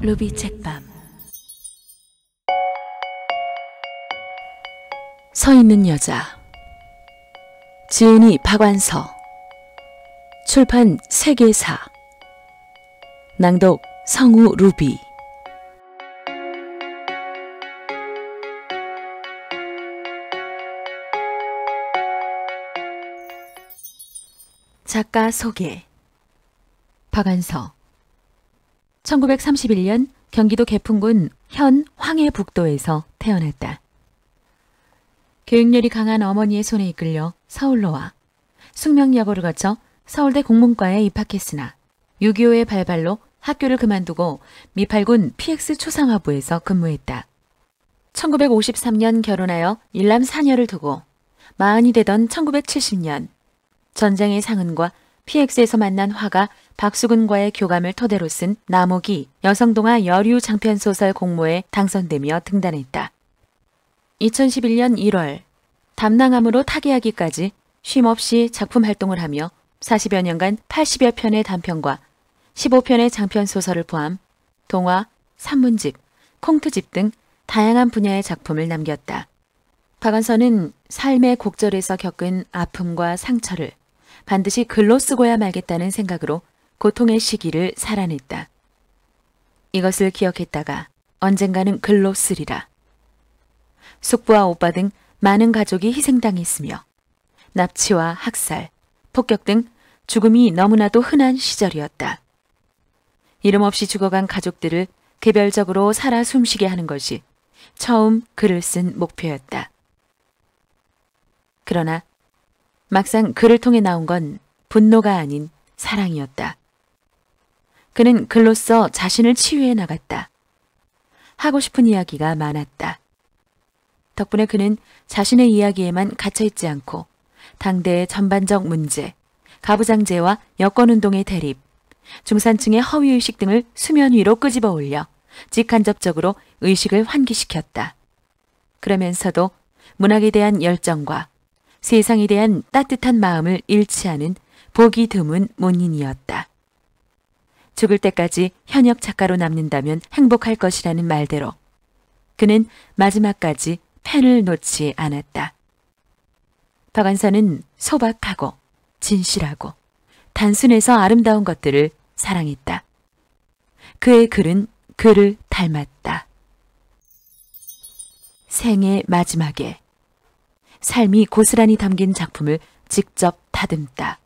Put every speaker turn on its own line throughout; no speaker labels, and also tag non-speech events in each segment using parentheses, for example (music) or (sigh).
루비 책밤 서 있는 여자 지은이 박완서 출판 세계사 낭독 성우 루비 작가 소개 박완서 1931년 경기도 개풍군 현 황해북도에서 태어났다. 교육열이 강한 어머니의 손에 이끌려 서울로 와 숙명여고를 거쳐 서울대 공문과에 입학했으나 6.25의 발발로 학교를 그만두고 미팔군 PX 초상화부에서 근무했다. 1953년 결혼하여 일남 사녀를 두고 마흔이 되던 1970년 전쟁의 상흔과 PX에서 만난 화가 박수근과의 교감을 토대로 쓴 나목이 여성동화 여류 장편소설 공모에 당선되며 등단했다. 2011년 1월 담낭암으로 타계하기까지 쉼없이 작품 활동을 하며 40여 년간 80여 편의 단편과 15편의 장편소설을 포함 동화, 산문집, 콩트집 등 다양한 분야의 작품을 남겼다. 박완서는 삶의 곡절에서 겪은 아픔과 상처를 반드시 글로 쓰고야 말겠다는 생각으로 고통의 시기를 살아냈다. 이것을 기억했다가 언젠가는 글로 쓰리라. 숙부와 오빠 등 많은 가족이 희생당했으며 납치와 학살, 폭격 등 죽음이 너무나도 흔한 시절이었다. 이름 없이 죽어간 가족들을 개별적으로 살아 숨쉬게 하는 것이 처음 글을 쓴 목표였다. 그러나 막상 그를 통해 나온 건 분노가 아닌 사랑이었다. 그는 글로써 자신을 치유해 나갔다. 하고 싶은 이야기가 많았다. 덕분에 그는 자신의 이야기에만 갇혀있지 않고 당대의 전반적 문제, 가부장제와 여권운동의 대립, 중산층의 허위의식 등을 수면 위로 끄집어 올려 직간접적으로 의식을 환기시켰다. 그러면서도 문학에 대한 열정과 세상에 대한 따뜻한 마음을 잃지 않은 보기 드문 문인이었다 죽을 때까지 현역 작가로 남는다면 행복할 것이라는 말대로 그는 마지막까지 펜을 놓지 않았다. 박완서는 소박하고 진실하고 단순해서 아름다운 것들을 사랑했다. 그의 글은 그를 닮았다. 생의 마지막에 삶이 고스란히 담긴 작품을 직접 다듬다.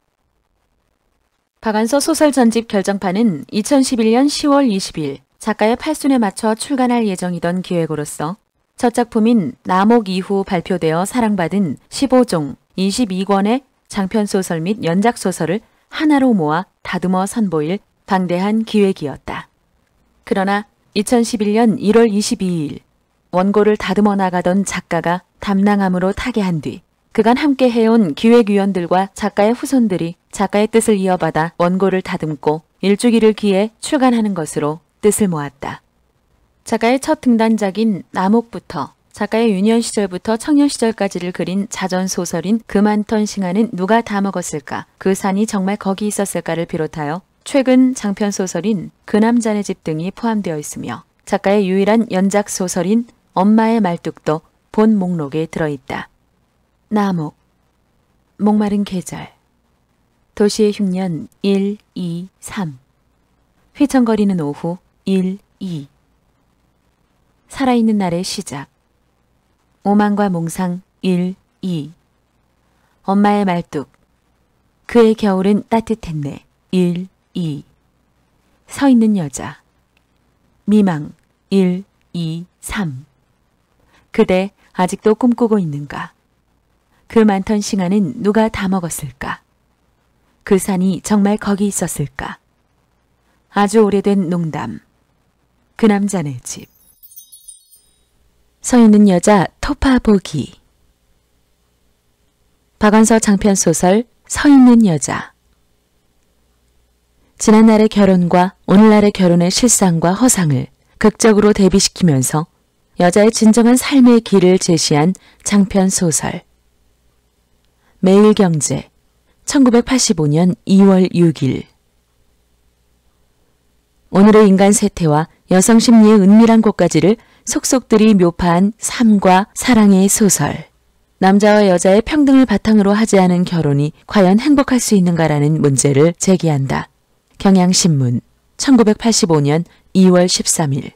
박안서 소설 전집 결정판은 2011년 10월 20일 작가의 팔순에 맞춰 출간할 예정이던 기획으로서 첫 작품인 남옥 이후 발표되어 사랑받은 15종 22권의 장편소설 및 연작소설을 하나로 모아 다듬어 선보일 방대한 기획이었다. 그러나 2011년 1월 22일 원고를 다듬어 나가던 작가가 담낭함으로 타게 한뒤 그간 함께 해온 기획위원들과 작가의 후손들이 작가의 뜻을 이어받아 원고를 다듬고 일주기를 기해 출간하는 것으로 뜻을 모았다. 작가의 첫 등단작인 나목부터 작가의 유년 시절부터 청년 시절까지를 그린 자전 소설인 그만턴 싱하는 누가 다 먹었을까? 그 산이 정말 거기 있었을까를 비롯하여 최근 장편 소설인 그 남자네 집 등이 포함되어 있으며 작가의 유일한 연작 소설인 엄마의 말뚝도 본 목록에 들어있다. 나목, 목마른 계절, 도시의 흉년 1, 2, 3, 휘청거리는 오후 1, 2, 살아있는 날의 시작, 오만과 몽상 1, 2, 엄마의 말뚝, 그의 겨울은 따뜻했네 1, 2, 서 있는 여자, 미망 1, 2, 3, 그대 아직도 꿈꾸고 있는가? 그 많던 시간은 누가 다 먹었을까? 그 산이 정말 거기 있었을까? 아주 오래된 농담. 그 남자네 집. 서 있는 여자 토파 보기. 박원서 장편 소설 서 있는 여자. 지난날의 결혼과 오늘날의 결혼의 실상과 허상을 극적으로 대비시키면서 여자의 진정한 삶의 길을 제시한 장편 소설 매일경제 1985년 2월 6일 오늘의 인간 세태와 여성 심리의 은밀한 곳까지를 속속들이 묘파한 삶과 사랑의 소설 남자와 여자의 평등을 바탕으로 하지 않은 결혼이 과연 행복할 수 있는가라는 문제를 제기한다. 경향신문 1985년 2월 13일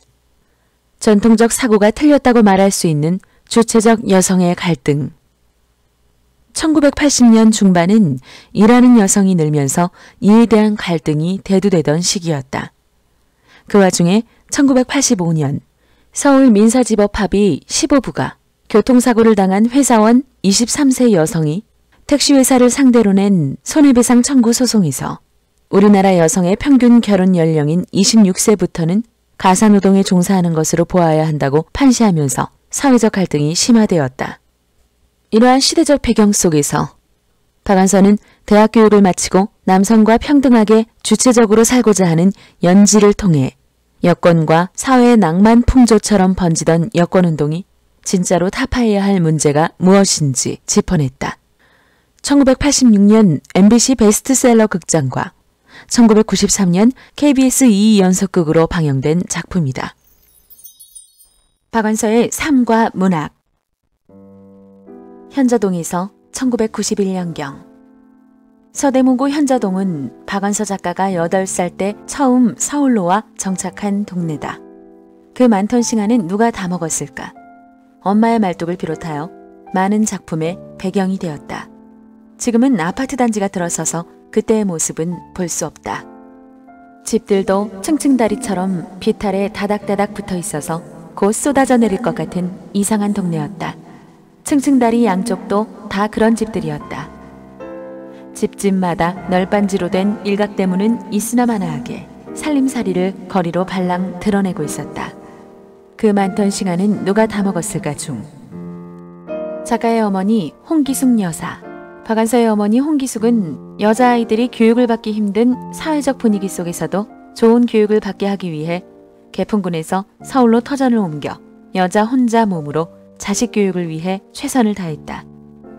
전통적 사고가 틀렸다고 말할 수 있는 주체적 여성의 갈등. 1980년 중반은 일하는 여성이 늘면서 이에 대한 갈등이 대두되던 시기였다. 그 와중에 1985년 서울 민사지법 합의 15부가 교통사고를 당한 회사원 23세 여성이 택시회사를 상대로 낸 손해배상 청구 소송에서 우리나라 여성의 평균 결혼 연령인 26세부터는 가사노동에 종사하는 것으로 보아야 한다고 판시하면서 사회적 갈등이 심화되었다. 이러한 시대적 배경 속에서 박완서는 대학 교육을 마치고 남성과 평등하게 주체적으로 살고자 하는 연지를 통해 여권과 사회의 낭만 풍조처럼 번지던 여권운동이 진짜로 타파해야 할 문제가 무엇인지 짚어냈다. 1986년 MBC 베스트셀러 극장과 1993년 KBS 2 연속극으로 방영된 작품이다. 박완서의 삶과 문학 현자동에서 1991년경 서대문구 현자동은 박완서 작가가 8살 때 처음 서울로 와 정착한 동네다. 그 많던 시간은 누가 다 먹었을까? 엄마의 말뚝을 비롯하여 많은 작품의 배경이 되었다. 지금은 아파트 단지가 들어서서 그때의 모습은 볼 수 없다. 집들도 층층다리처럼 비탈에 다닥다닥 붙어 있어서 곧 쏟아져 내릴 것 같은 이상한 동네였다. 층층다리 양쪽도 다 그런 집들이었다. 집집마다 널빤지로 된 일각대문은 있으나 마나하게 살림살이를 거리로 발랑 드러내고 있었다. 그 많던 시간은 누가 다 먹었을까 중. 작가의 어머니 홍기숙 여사, 박안서의 어머니 홍기숙은 여자아이들이 교육을 받기 힘든 사회적 분위기 속에서도 좋은 교육을 받게 하기 위해 개풍군에서 서울로 터전을 옮겨 여자 혼자 몸으로 자식 교육을 위해 최선을 다했다.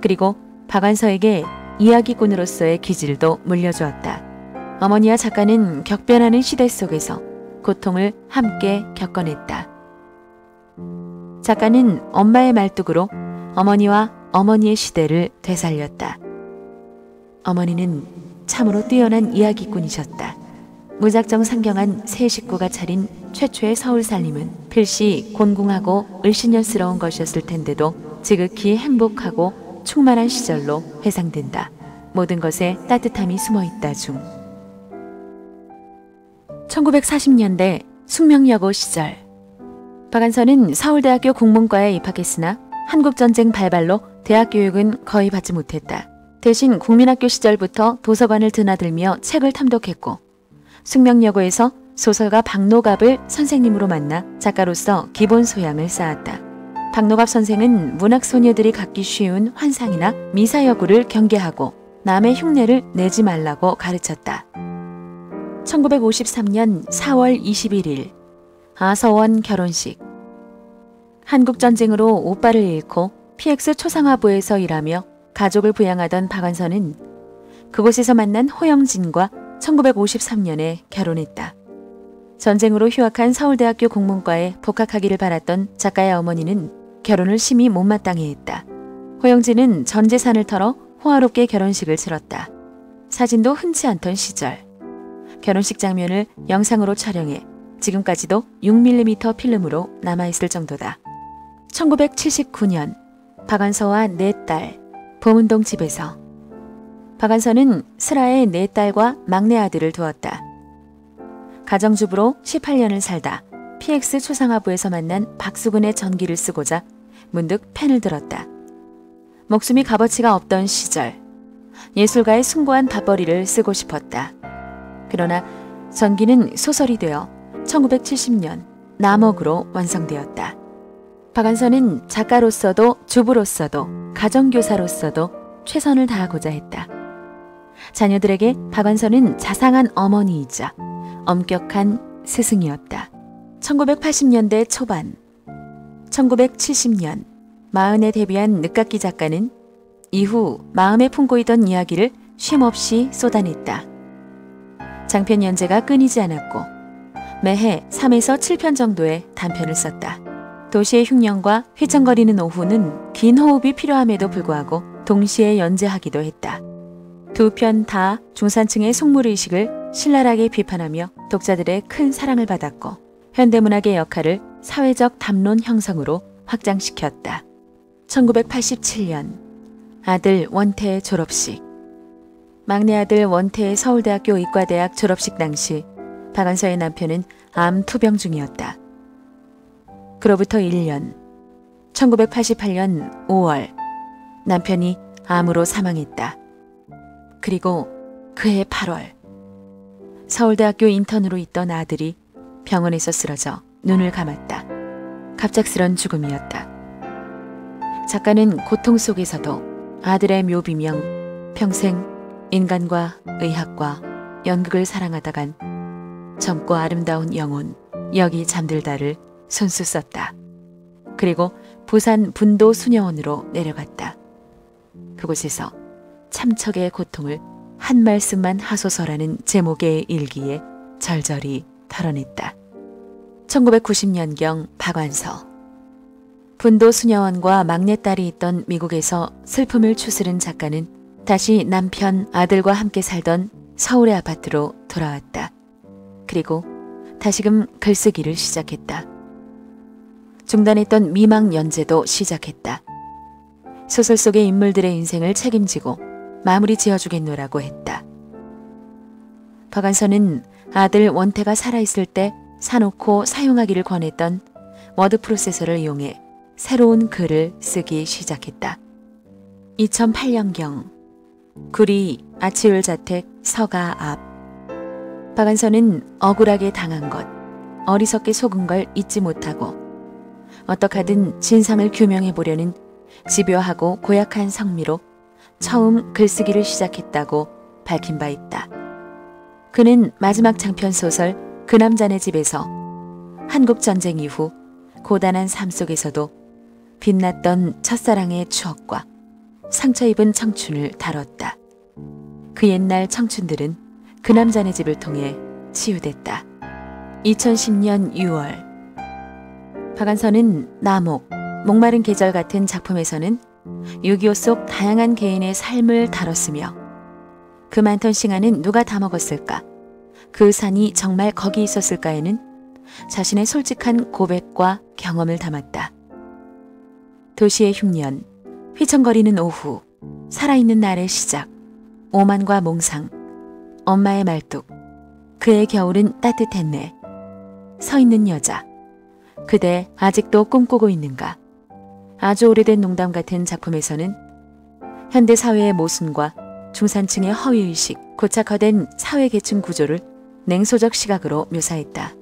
그리고 박완서에게 이야기꾼으로서의 기질도 물려주었다. 어머니와 작가는 격변하는 시대 속에서 고통을 함께 겪어냈다. 작가는 엄마의 말뚝으로 어머니와 어머니의 시대를 되살렸다. 어머니는 참으로 뛰어난 이야기꾼이셨다. 무작정 상경한 세 식구가 차린 최초의 서울 살림은 필시 곤궁하고 을신년스러운 것이었을 텐데도 지극히 행복하고 충만한 시절로 회상된다. 모든 것에 따뜻함이 숨어 있다 중. 1940년대 숙명여고 시절 박안선은 서울대학교 국문과에 입학했으나 한국전쟁 발발로 대학 교육은 거의 받지 못했다. 대신 국민학교 시절부터 도서관을 드나들며 책을 탐독했고 숙명여고에서 소설가 박노갑을 선생님으로 만나 작가로서 기본 소양을 쌓았다. 박노갑 선생은 문학 소녀들이 갖기 쉬운 환상이나 미사여구를 경계하고 남의 흉내를 내지 말라고 가르쳤다. 1953년 4월 21일 아서원 결혼식 한국전쟁으로 오빠를 잃고 PX 초상화부에서 일하며 가족을 부양하던 박완서는 그곳에서 만난 호영진과 1953년에 결혼했다. 전쟁으로 휴학한 서울대학교 공문과에 복학하기를 바랐던 작가의 어머니는 결혼을 심히 못마땅해 했다. 호영진은 전 재산을 털어 호화롭게 결혼식을 치렀다. 사진도 흔치 않던 시절. 결혼식 장면을 영상으로 촬영해 지금까지도 6mm 필름으로 남아있을 정도다. 1979년 박완서와 네 딸, 보문동 집에서 박한서는 슬아의 네 딸과 막내 아들을 두었다. 가정주부로 18년을 살다 PX 초상화부에서 만난 박수근의 전기를 쓰고자 문득 펜을 들었다. 목숨이 값어치가 없던 시절 예술가의 숭고한 밥벌이를 쓰고 싶었다. 그러나 전기는 소설이 되어 1970년 남옥으로 완성되었다. 박완서는 작가로서도 주부로서도 가정교사로서도 최선을 다하고자 했다. 자녀들에게 박완서는 자상한 어머니이자 엄격한 스승이었다. 1980년대 초반, 1970년 마흔에 데뷔한 늦깎이 작가는 이후 마음에 품고 있던 이야기를 쉼없이 쏟아냈다. 장편 연재가 끊이지 않았고 매해 3에서 7편 정도의 단편을 썼다. 도시의 흉년과 휘청거리는 오후는 긴 호흡이 필요함에도 불구하고 동시에 연재하기도 했다. 두 편 다 중산층의 속물의식을 신랄하게 비판하며 독자들의 큰 사랑을 받았고 현대문학의 역할을 사회적 담론 형성으로 확장시켰다. 1987년 아들 원태의 졸업식 막내 아들 원태의 서울대학교 의과대학 졸업식 당시 박완서의 남편은 암 투병 중이었다. 그로부터 1년, 1988년 5월 남편이 암으로 사망했다. 그리고 그해 8월 서울대학교 인턴으로 있던 아들이 병원에서 쓰러져 눈을 감았다. 갑작스런 죽음이었다. 작가는 고통 속에서도 아들의 묘비명 평생 인간과 의학과 연극을 사랑하다간 젊고 아름다운 영혼 여기 잠들다를 손수 썼다. 그리고 부산 분도 수녀원으로 내려갔다. 그곳에서 참척의 고통을 한 말씀만 하소서라는 제목의 일기에 절절히 털어냈다. 1990년경 박완서 분도 수녀원과 막내딸이 있던 미국에서 슬픔을 추스른 작가는 다시 남편, 아들과 함께 살던 서울의 아파트로 돌아왔다. 그리고 다시금 글쓰기를 시작했다. 중단했던 미망 연재도 시작했다. 소설 속의 인물들의 인생을 책임지고 마무리 지어주겠노라고 했다. 박완서는 아들 원태가 살아있을 때 사놓고 사용하기를 권했던 워드 프로세서를 이용해 새로운 글을 쓰기 시작했다. 2008년경 구리 아치울 자택 서가 앞 박완서는 억울하게 당한 것, 어리석게 속은 걸 잊지 못하고 어떻하든 진상을 규명해 보려는 집요하고 고약한 성미로 처음 글쓰기를 시작했다고 밝힌 바 있다. 그는 마지막 장편 소설 그 남자네 집에서 한국 전쟁 이후 고단한 삶 속에서도 빛났던 첫사랑의 추억과 상처 입은 청춘을 다뤘다. 그 옛날 청춘들은 그 남자네 집을 통해 치유됐다. 2010년 6월 박완서는 나목, 목마른 계절 같은 작품에서는 6.25 속 다양한 개인의 삶을 다뤘으며 그 많던 시간은 누가 다 먹었을까? 그 산이 정말 거기 있었을까에는 자신의 솔직한 고백과 경험을 담았다. 도시의 흉년, 휘청거리는 오후, 살아있는 날의 시작, 오만과 몽상, 엄마의 말뚝, 그의 겨울은 따뜻했네, 서 있는 여자, 그대 아직도 꿈꾸고 있는가? 아주 오래된 농담 같은 작품에서는 현대 사회의 모순과 중산층의 허위의식, 고착화된 사회계층 구조를 냉소적 시각으로 묘사했다.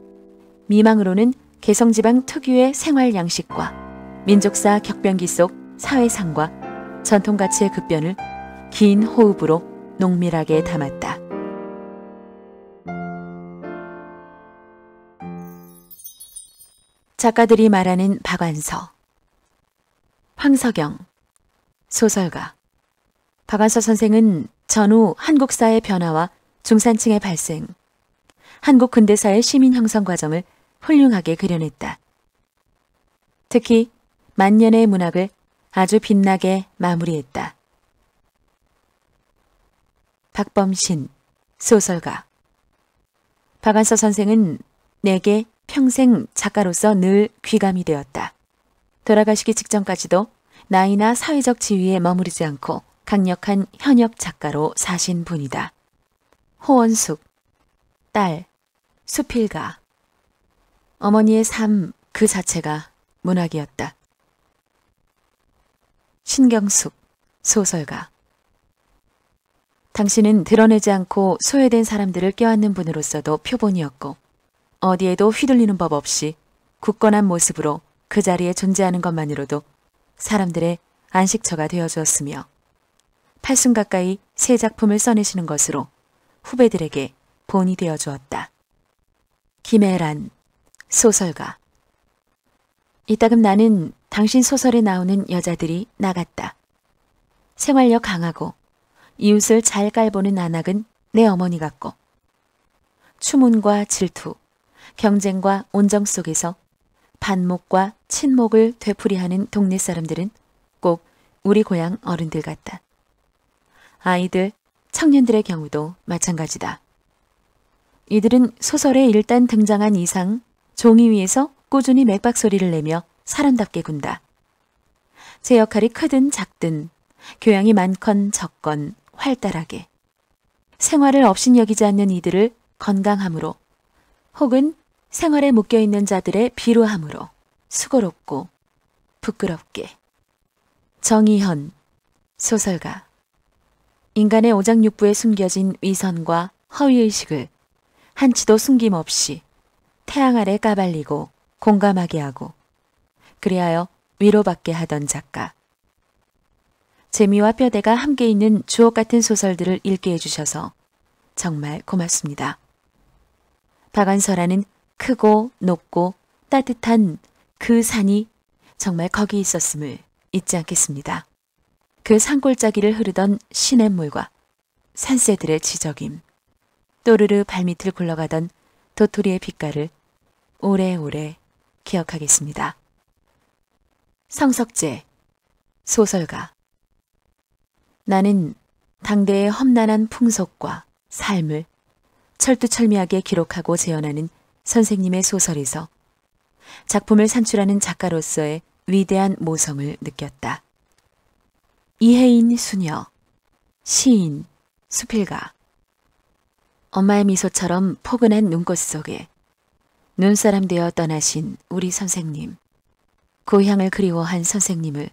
미망으로는 개성지방 특유의 생활 양식과 민족사 격변기 속 사회상과 전통가치의 급변을 긴 호흡으로 농밀하게 담았다. 작가들이 말하는 박완서 황석영 소설가 박완서 선생은 전후 한국사의 변화와 중산층의 발생, 한국 근대사의 시민 형성 과정을 훌륭하게 그려냈다. 특히 만년의 문학을 아주 빛나게 마무리했다. 박범신 소설가 박완서 선생은 내게 평생 작가로서 늘 귀감이 되었다. 돌아가시기 직전까지도 나이나 사회적 지위에 머무르지 않고 강력한 현역 작가로 사신 분이다. 호원숙, 딸, 수필가. 어머니의 삶 그 자체가 문학이었다. 신경숙, 소설가. 당신은 드러내지 않고 소외된 사람들을 껴안는 분으로서도 표본이었고, 어디에도 휘둘리는 법 없이 굳건한 모습으로 그 자리에 존재하는 것만으로도 사람들의 안식처가 되어 주었으며 8순 가까이 새 작품을 써내시는 것으로 후배들에게 본이 되어 주었다. 김애란 소설가 이따금 나는 당신 소설에 나오는 여자들이 나갔다. 생활력 강하고 이웃을 잘 깔보는 안악은 내 어머니 같고 추문과 질투, 경쟁과 온정 속에서 반목과 친목을 되풀이하는 동네 사람들은 꼭 우리 고향 어른들 같다. 아이들, 청년들의 경우도 마찬가지다. 이들은 소설에 일단 등장한 이상 종이 위에서 꾸준히 맥박 소리를 내며 사람답게 군다. 제 역할이 크든 작든 교양이 많건 적건 활달하게 생활을 없인 여기지 않는 이들을 건강함으로 혹은 생활에 묶여 있는 자들의 비루함으로 수고롭고 부끄럽게. 정의현, 소설가. 인간의 오장육부에 숨겨진 위선과 허위의식을 한치도 숨김없이 태양 아래 까발리고 공감하게 하고 그리하여 위로받게 하던 작가. 재미와 뼈대가 함께 있는 주옥 같은 소설들을 읽게 해주셔서 정말 고맙습니다. 박완서라는 크고 높고 따뜻한 그 산이 정말 거기 있었음을 잊지 않겠습니다. 그 산골짜기를 흐르던 시냇물과 산새들의 지적임, 또르르 발밑을 굴러가던 도토리의 빛깔을 오래오래 기억하겠습니다. 성석재, 소설가. 나는 당대의 험난한 풍속과 삶을 철두철미하게 기록하고 재현하는 선생님의 소설에서 작품을 산출하는 작가로서의 위대한 모성을 느꼈다. 이혜인 수녀, 시인, 수필가. 엄마의 미소처럼 포근한 눈꽃 속에 눈사람 되어 떠나신 우리 선생님, 고향을 그 그리워한 선생님을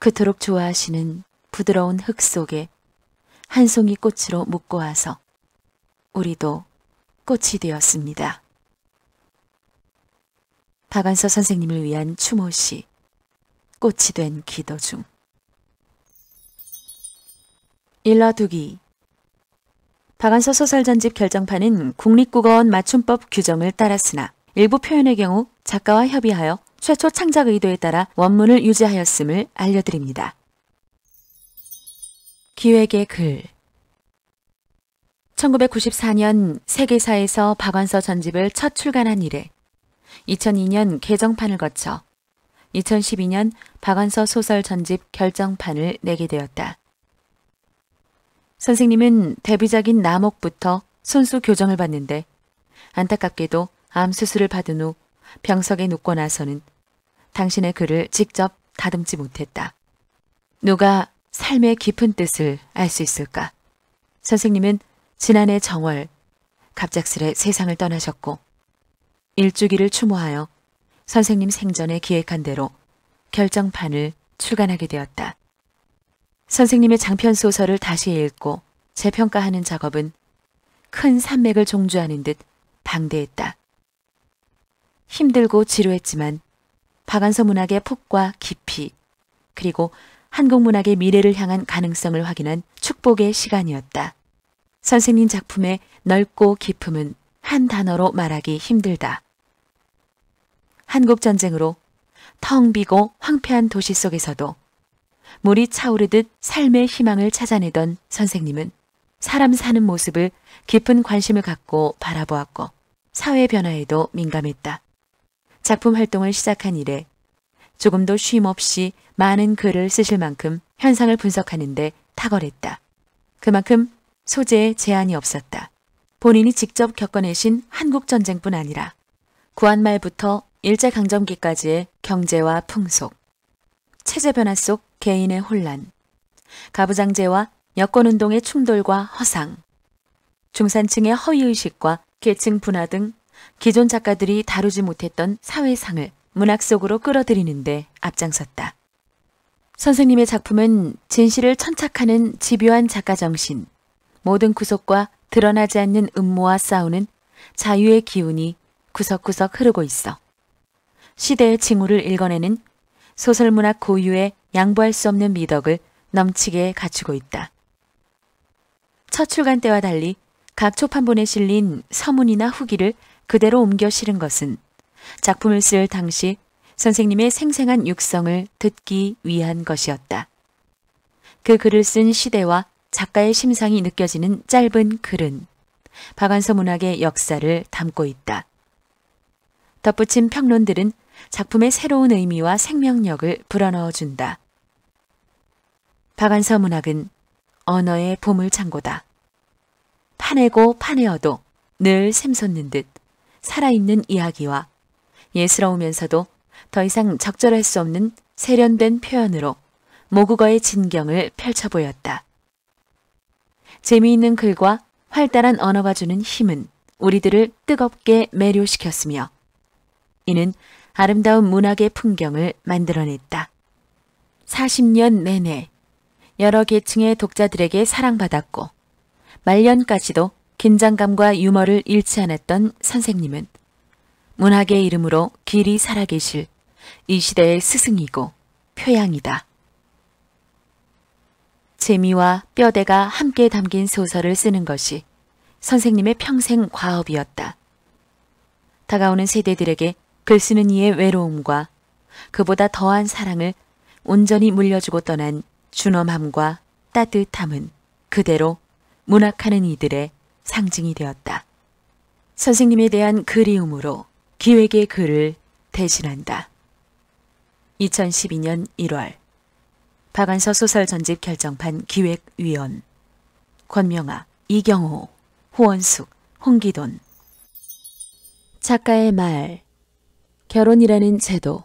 그토록 좋아하시는 부드러운 흙 속에 한 송이 꽃으로 묶고와서 우리도 꽃이 되었습니다. 박완서 선생님을 위한 추모시 꽃이 된 기도 중 일러두기 박완서 소설전집 결정판은 국립국어원 맞춤법 규정을 따랐으나 일부 표현의 경우 작가와 협의하여 최초 창작 의도에 따라 원문을 유지하였음을 알려드립니다. 기획의 글 1994년 세계사에서 박완서 전집을 첫 출간한 이래 2002년 개정판을 거쳐 2012년 박완서 소설 전집 결정판을 내게 되었다. 선생님은 데뷔작인 남옥부터 손수 교정을 받는데 안타깝게도 암 수술을 받은 후 병석에 눕고 나서는 당신의 글을 직접 다듬지 못했다. 누가 삶의 깊은 뜻을 알 수 있을까? 선생님은 지난해 정월 갑작스레 세상을 떠나셨고 일주기를 추모하여 선생님 생전에 기획한 대로 결정판을 출간하게 되었다. 선생님의 장편 소설을 다시 읽고 재평가하는 작업은 큰 산맥을 종주하는 듯 방대했다. 힘들고 지루했지만 박완서 문학의 폭과 깊이 그리고 한국 문학의 미래를 향한 가능성을 확인한 축복의 시간이었다. 선생님 작품의 넓고 깊음은 한 단어로 말하기 힘들다. 한국전쟁으로 텅 비고 황폐한 도시 속에서도 물이 차오르듯 삶의 희망을 찾아내던 선생님은 사람 사는 모습을 깊은 관심을 갖고 바라보았고 사회 변화에도 민감했다. 작품 활동을 시작한 이래 조금도 쉼 없이 많은 글을 쓰실 만큼 현상을 분석하는데 탁월했다. 그만큼 소재에 제한이 없었다. 본인이 직접 겪어내신 한국전쟁뿐 아니라 구한말부터 일제강점기까지의 경제와 풍속, 체제 변화 속 개인의 혼란, 가부장제와 여권운동의 충돌과 허상, 중산층의 허위의식과 계층 분화 등 기존 작가들이 다루지 못했던 사회상을 문학 속으로 끌어들이는데 앞장섰다. 선생님의 작품은 진실을 천착하는 집요한 작가 정신, 모든 구석과 드러나지 않는 음모와 싸우는 자유의 기운이 구석구석 흐르고 있어. 시대의 징후를 읽어내는 소설문학 고유의 양보할 수 없는 미덕을 넘치게 갖추고 있다. 첫 출간 때와 달리 각 초판본에 실린 서문이나 후기를 그대로 옮겨 실은 것은 작품을 쓸 당시 선생님의 생생한 육성을 듣기 위한 것이었다. 그 글을 쓴 시대와 작가의 심상이 느껴지는 짧은 글은 박완서 문학의 역사를 담고 있다. 덧붙인 평론들은 작품의 새로운 의미와 생명력을 불어넣어준다. 박완서 문학은 언어의 보물창고다. 파내고 파내어도 늘 샘솟는 듯 살아있는 이야기와 예스러우면서도 더 이상 적절할 수 없는 세련된 표현으로 모국어의 진경을 펼쳐 보였다. 재미있는 글과 활달한 언어가 주는 힘은 우리들을 뜨겁게 매료시켰으며 이는 아름다운 문학의 풍경을 만들어냈다. 40년 내내 여러 계층의 독자들에게 사랑받았고 말년까지도 긴장감과 유머를 잃지 않았던 선생님은 문학의 이름으로 길이 살아계실 이 시대의 스승이고 표양이다. 재미와 뼈대가 함께 담긴 소설을 쓰는 것이 선생님의 평생 과업이었다. 다가오는 세대들에게 글 쓰는 이의 외로움과 그보다 더한 사랑을 온전히 물려주고 떠난 준엄함과 따뜻함은 그대로 문학하는 이들의 상징이 되었다. 선생님에 대한 그리움으로 기획의 글을 대신한다. 2012년 1월 박안서 소설 전집 결정판 기획위원 권명아, 이경호, 호원숙, 홍기돈 작가의 말 결혼이라는 제도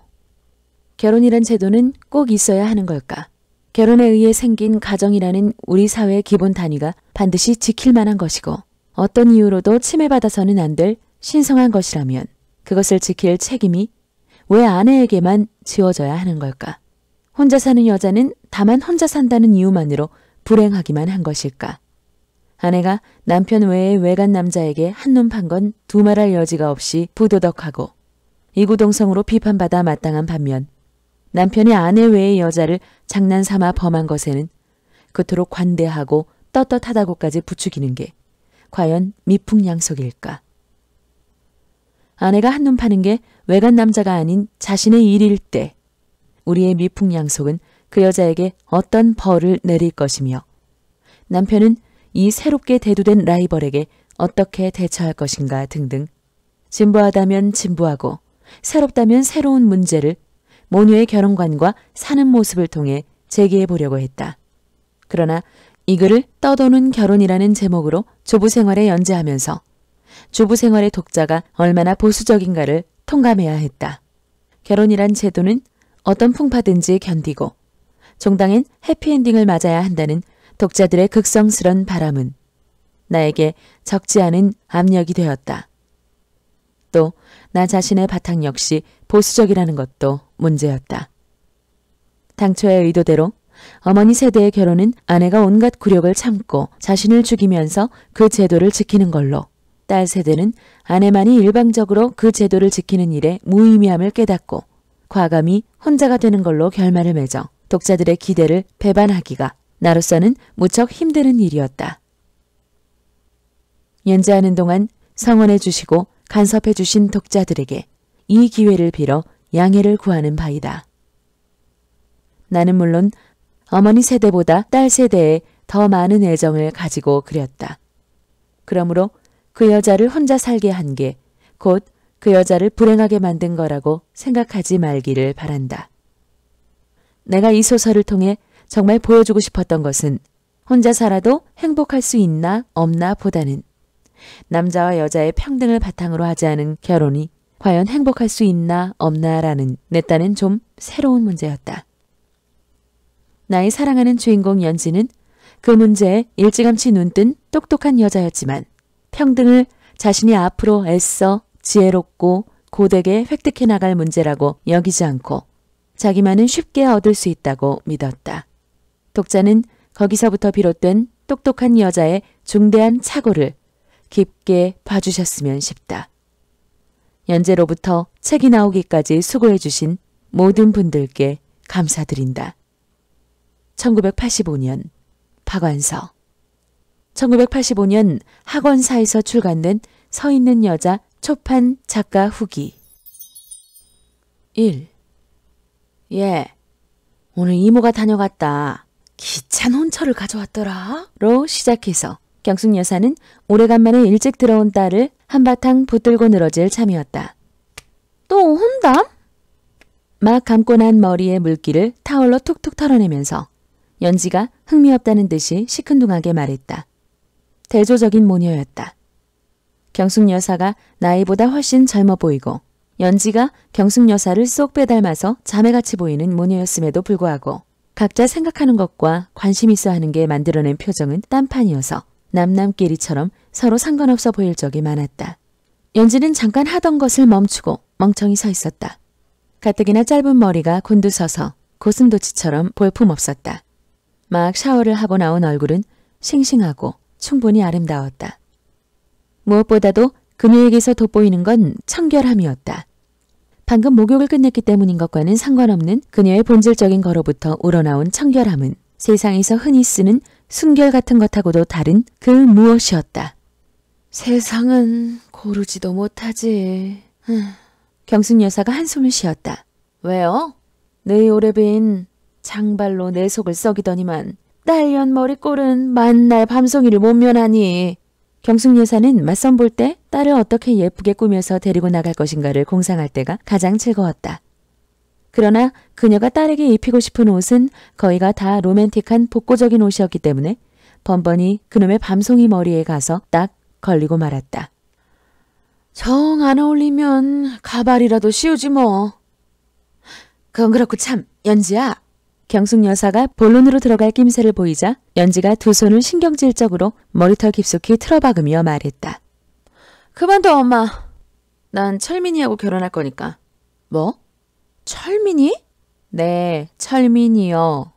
결혼이란 제도는 꼭 있어야 하는 걸까? 결혼에 의해 생긴 가정이라는 우리 사회의 기본 단위가 반드시 지킬 만한 것이고 어떤 이유로도 침해받아서는 안 될 신성한 것이라면 그것을 지킬 책임이 왜 아내에게만 지워져야 하는 걸까? 혼자 사는 여자는 다만 혼자 산다는 이유만으로 불행하기만 한 것일까? 아내가 남편 외에 외간 남자에게 한눈 판 건 두말할 여지가 없이 부도덕하고 이구동성으로 비판받아 마땅한 반면 남편이 아내 외의 여자를 장난삼아 범한 것에는 그토록 관대하고 떳떳하다고까지 부추기는 게 과연 미풍양속일까? 아내가 한눈 파는 게 외간 남자가 아닌 자신의 일일 때 우리의 미풍양속은 그 여자에게 어떤 벌을 내릴 것이며 남편은 이 새롭게 대두된 라이벌에게 어떻게 대처할 것인가 등등 진부하다면 진부하고 새롭다면 새로운 문제를 모녀의 결혼관과 사는 모습을 통해 제기해 보려고 했다. 그러나 이 글을 떠도는 결혼이라는 제목으로 주부 생활에 연재하면서 주부 생활의 독자가 얼마나 보수적인가를 통감해야 했다. 결혼이란 제도는 어떤 풍파든지 견디고 종당엔 해피엔딩을 맞아야 한다는 독자들의 극성스런 바람은 나에게 적지 않은 압력이 되었다. 또 나 자신의 바탕 역시 보수적이라는 것도 문제였다. 당초의 의도대로 어머니 세대의 결혼은 아내가 온갖 굴욕을 참고 자신을 죽이면서 그 제도를 지키는 걸로 딸 세대는 아내만이 일방적으로 그 제도를 지키는 일에 무의미함을 깨닫고 과감히 혼자가 되는 걸로 결말을 맺어 독자들의 기대를 배반하기가 나로서는 무척 힘드는 일이었다. 연재하는 동안 성원해 주시고 간섭해 주신 독자들에게 이 기회를 빌어 양해를 구하는 바이다. 나는 물론 어머니 세대보다 딸 세대에 더 많은 애정을 가지고 그렸다. 그러므로 그 여자를 혼자 살게 한게곧 그 여자를 불행하게 만든 거라고 생각하지 말기를 바란다. 내가 이 소설을 통해 정말 보여주고 싶었던 것은 혼자 살아도 행복할 수 있나 없나 보다는 남자와 여자의 평등을 바탕으로 하지 않은 결혼이 과연 행복할 수 있나 없나라는 내 딴엔 좀 새로운 문제였다. 나의 사랑하는 주인공 연지는 그 문제에 일찌감치 눈뜬 똑똑한 여자였지만 평등을 자신이 앞으로 애써 지혜롭고 고되게 획득해 나갈 문제라고 여기지 않고 자기만은 쉽게 얻을 수 있다고 믿었다. 독자는 거기서부터 비롯된 똑똑한 여자의 중대한 착오를 깊게 봐주셨으면 싶다. 연재로부터 책이 나오기까지 수고해 주신 모든 분들께 감사드린다. 1985년 박완서 1985년 학원사에서 출간된 서 있는 여자 초판 작가 후기 1. 예, 오늘 이모가 다녀갔다. 기찬 혼처를 가져왔더라. 로 시작해서 경숙 여사는 오래간만에 일찍 들어온 딸을 한바탕 붙들고 늘어질 참이었다. 또 혼담? 막 감고 난머리에 물기를 타월로 툭툭 털어내면서 연지가 흥미없다는 듯이 시큰둥하게 말했다. 대조적인 모녀였다. 경숙 여사가 나이보다 훨씬 젊어 보이고 연지가 경숙 여사를 쏙 빼닮아서 자매같이 보이는 모녀였음에도 불구하고 각자 생각하는 것과 관심 있어 하는 게 만들어낸 표정은 딴판이어서 남남끼리처럼 서로 상관없어 보일 적이 많았다. 연지는 잠깐 하던 것을 멈추고 멍청히서 있었다. 가뜩이나 짧은 머리가 곤두서서 고슴도치처럼 볼품없었다. 막 샤워를 하고 나온 얼굴은 싱싱하고 충분히 아름다웠다. 무엇보다도 그녀에게서 돋보이는 건 청결함이었다. 방금 목욕을 끝냈기 때문인 것과는 상관없는 그녀의 본질적인 거로부터 우러나온 청결함은 세상에서 흔히 쓰는 순결 같은 것하고도 다른 그 무엇이었다. 세상은 고르지도 못하지. 경순 여사가 한숨을 쉬었다. 왜요? 너희 오래빈 장발로 내 속을 썩이더니만 딸년 머리꼴은 만날 밤송이를 못 면하니 경숙 여사는 맞선 볼 때 딸을 어떻게 예쁘게 꾸며서 데리고 나갈 것인가를 공상할 때가 가장 즐거웠다. 그러나 그녀가 딸에게 입히고 싶은 옷은 거의가 다 로맨틱한 복고적인 옷이었기 때문에 번번이 그놈의 밤송이 머리에 가서 딱 걸리고 말았다. 정 안 어울리면 가발이라도 씌우지 뭐. 그건 그렇고 참, 연지야. 경숙 여사가 본론으로 들어갈 낌새를 보이자 연지가 두 손을 신경질적으로 머리털 깊숙이 틀어박으며 말했다. 그만둬 엄마. 난 철민이하고 결혼할 거니까. 뭐? 철민이? 네, 철민이요.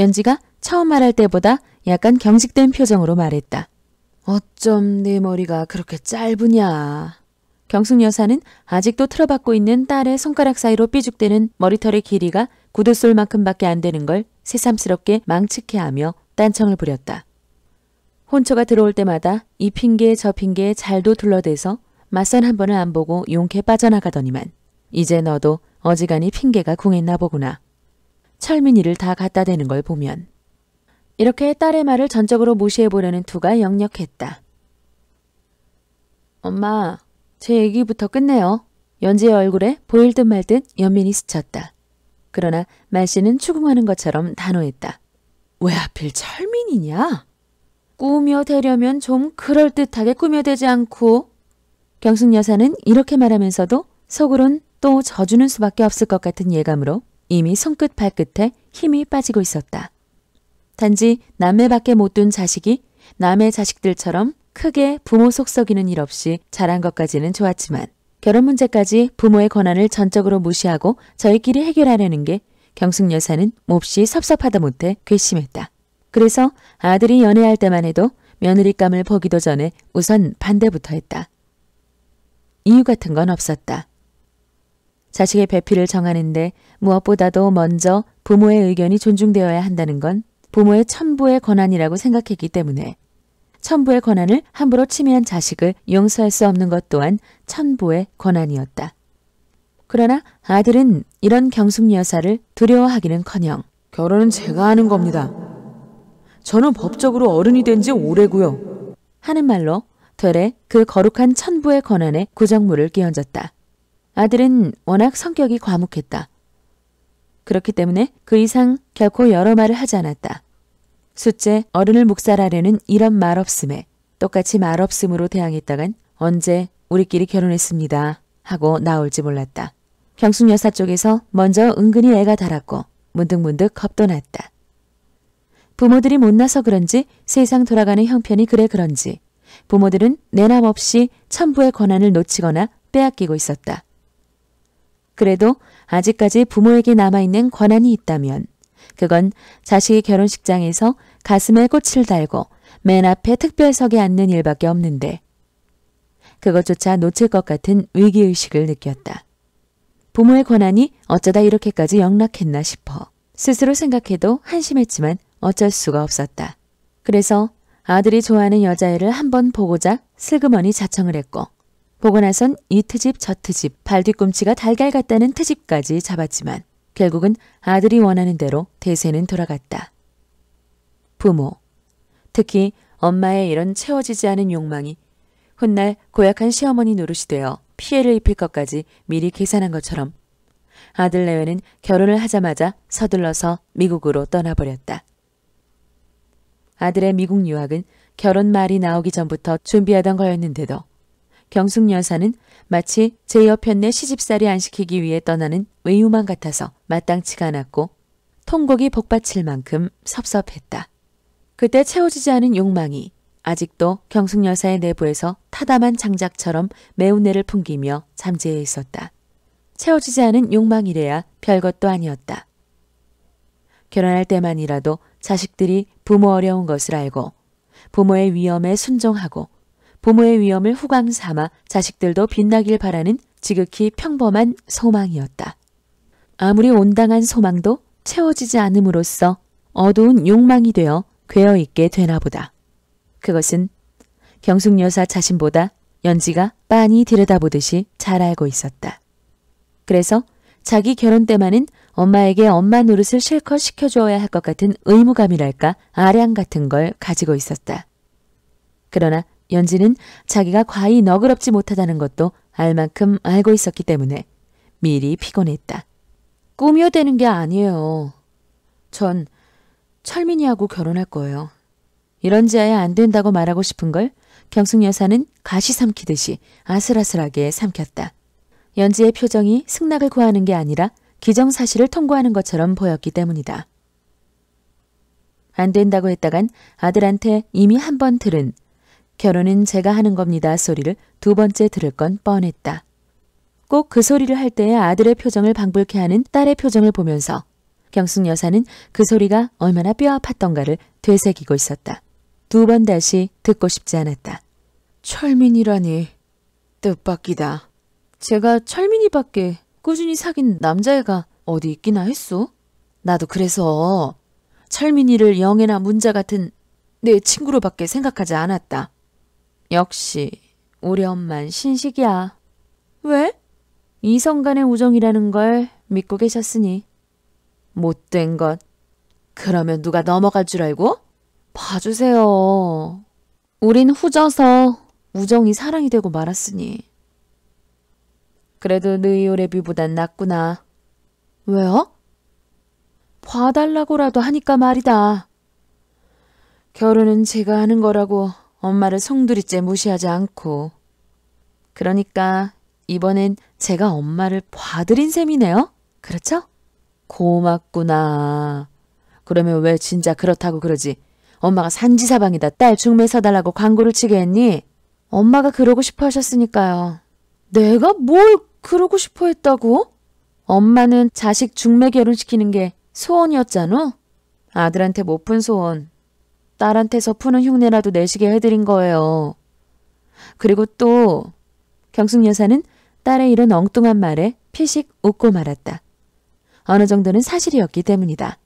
연지가 처음 말할 때보다 약간 경직된 표정으로 말했다. 어쩜 네 머리가 그렇게 짧으냐. 경숙 여사는 아직도 틀어박고 있는 딸의 손가락 사이로 삐죽대는 머리털의 길이가 구두솔만큼밖에 안 되는 걸 새삼스럽게 망측해하며 딴청을 부렸다. 혼처가 들어올 때마다 이 핑계 저 핑계 에 잘도 둘러대서 맞선 한 번을 안 보고 용케 빠져나가더니만 이제 너도 어지간히 핑계가 궁했나 보구나. 철민이를 다 갖다 대는 걸 보면. 이렇게 딸의 말을 전적으로 무시해보려는 투가 역력했다. 엄마, 제 얘기부터 끝내요. 연지의 얼굴에 보일 듯 말 듯 연민이 스쳤다. 그러나 말씨는 추궁하는 것처럼 단호했다. 왜 하필 철민이냐? 꾸며대려면 좀 그럴듯하게 꾸며대지 않고. 경숙 여사는 이렇게 말하면서도 속으론 또 져주는 수밖에 없을 것 같은 예감으로 이미 손끝 발끝에 힘이 빠지고 있었다. 단지 남매밖에 못 둔 자식이 남의 자식들처럼 크게 부모 속 썩이는 일 없이 자란 것까지는 좋았지만 결혼 문제까지 부모의 권한을 전적으로 무시하고 저희끼리 해결하려는 게 경숙 여사는 몹시 섭섭하다 못해 괘씸했다. 그래서 아들이 연애할 때만 해도 며느리감을 보기도 전에 우선 반대부터 했다. 이유 같은 건 없었다. 자식의 배필을 정하는데 무엇보다도 먼저 부모의 의견이 존중되어야 한다는 건 부모의 천부의 권한이라고 생각했기 때문에 천부의 권한을 함부로 침해한 자식을 용서할 수 없는 것 또한 천부의 권한이었다. 그러나 아들은 이런 경숙 여사를 두려워하기는커녕 결혼은 제가 하는 겁니다. 저는 법적으로 어른이 된 지 오래고요. 하는 말로 되레 그 거룩한 천부의 권한에 구정물을 끼얹었다. 아들은 워낙 성격이 과묵했다. 그렇기 때문에 그 이상 결코 여러 말을 하지 않았다. 숫째 어른을 묵살하려는 이런 말없음에 똑같이 말없음으로 대항했다간 언제 우리끼리 결혼했습니다 하고 나올지 몰랐다. 경숙 여사 쪽에서 먼저 은근히 애가 달았고 문득문득 겁도 났다. 부모들이 못나서 그런지 세상 돌아가는 형편이 그래 그런지 부모들은 내남 없이 천부의 권한을 놓치거나 빼앗기고 있었다. 그래도 아직까지 부모에게 남아있는 권한이 있다면 그건 자식이 결혼식장에서 가슴에 꽃을 달고 맨 앞에 특별석에 앉는 일밖에 없는데 그것조차 놓칠 것 같은 위기의식을 느꼈다. 부모의 권한이 어쩌다 이렇게까지 영락했나 싶어 스스로 생각해도 한심했지만 어쩔 수가 없었다. 그래서 아들이 좋아하는 여자애를 한번 보고자 슬그머니 자청을 했고 보고 나선 이 트집 저 트집 발뒤꿈치가 달걀 같다는 트집까지 잡았지만 결국은 아들이 원하는 대로 대세는 돌아갔다. 부모, 특히 엄마의 이런 채워지지 않은 욕망이 훗날 고약한 시어머니 노릇이 되어 피해를 입힐 것까지 미리 계산한 것처럼 아들 레웨는 결혼을 하자마자 서둘러서 미국으로 떠나버렸다. 아들의 미국 유학은 결혼 말이 나오기 전부터 준비하던 거였는데도 경숙 여사는 마치 제옆편네 시집살이 안 시키기 위해 떠나는 외유만 같아서 마땅치가 않았고 통곡이 복받칠 만큼 섭섭했다. 그때 채워지지 않은 욕망이 아직도 경숙 여사의 내부에서 타담한 장작처럼 매운 내를 풍기며 잠재해 있었다. 채워지지 않은 욕망이래야 별것도 아니었다. 결혼할 때만이라도 자식들이 부모 어려운 것을 알고 부모의 위험에 순종하고 부모의 위험을 후광 삼아 자식들도 빛나길 바라는 지극히 평범한 소망이었다. 아무리 온당한 소망도 채워지지 않음으로써 어두운 욕망이 되어 괴어 있게 되나 보다. 그것은 경숙 여사 자신보다 연지가 빤히 들여다보듯이 잘 알고 있었다. 그래서 자기 결혼 때만은 엄마에게 엄마 노릇을 실컷 시켜줘야 할 것 같은 의무감이랄까 아량 같은 걸 가지고 있었다. 그러나 연지는 자기가 과히 너그럽지 못하다는 것도 알만큼 알고 있었기 때문에 미리 피곤했다. 꾸며대는 게 아니에요. 전 철민이하고 결혼할 거예요. 이런지아야 안 된다고 말하고 싶은 걸 경숙 여사는 가시 삼키듯이 아슬아슬하게 삼켰다. 연지의 표정이 승낙을 구하는 게 아니라 기정사실을 통과하는 것처럼 보였기 때문이다. 안 된다고 했다간 아들한테 이미 한 번 들은 결혼은 제가 하는 겁니다 소리를 두 번째 들을 건 뻔했다. 꼭 그 소리를 할 때의 아들의 표정을 방불케 하는 딸의 표정을 보면서 경숙 여사는 그 소리가 얼마나 뼈아팠던가를 되새기고 있었다. 두 번 다시 듣고 싶지 않았다. 철민이라니 뜻밖이다. 제가 철민이밖에 꾸준히 사귄 남자애가 어디 있기나 했소? 나도 그래서 철민이를 영애나 문자 같은 내 친구로밖에 생각하지 않았다. 역시 우리 엄만 신식이야. 왜? 이성간의 우정이라는 걸 믿고 계셨으니. 못된 것. 그러면 누가 넘어갈 줄 알고? 봐주세요. 우린 후져서 우정이 사랑이 되고 말았으니. 그래도 느이오 레비보단 낫구나. 왜요? 봐달라고라도 하니까 말이다. 결혼은 제가 하는 거라고 엄마를 송두리째 무시하지 않고 그러니까 이번엔 제가 엄마를 봐드린 셈이네요. 그렇죠? 고맙구나. 그러면 왜 진짜 그렇다고 그러지? 엄마가 산지사방이다. 딸 중매 서달라고 광고를 치게 했니? 엄마가 그러고 싶어 하셨으니까요. 내가 뭘 그러고 싶어 했다고? 엄마는 자식 중매 결혼시키는 게 소원이었잖아. 아들한테 못 푼 소원 딸한테서 푸는 흉내라도 내시게 해드린 거예요. 그리고 또 경숙 여사는 딸의 이런 엉뚱한 말에 피식 웃고 말았다. 어느 정도는 사실이었기 때문이다.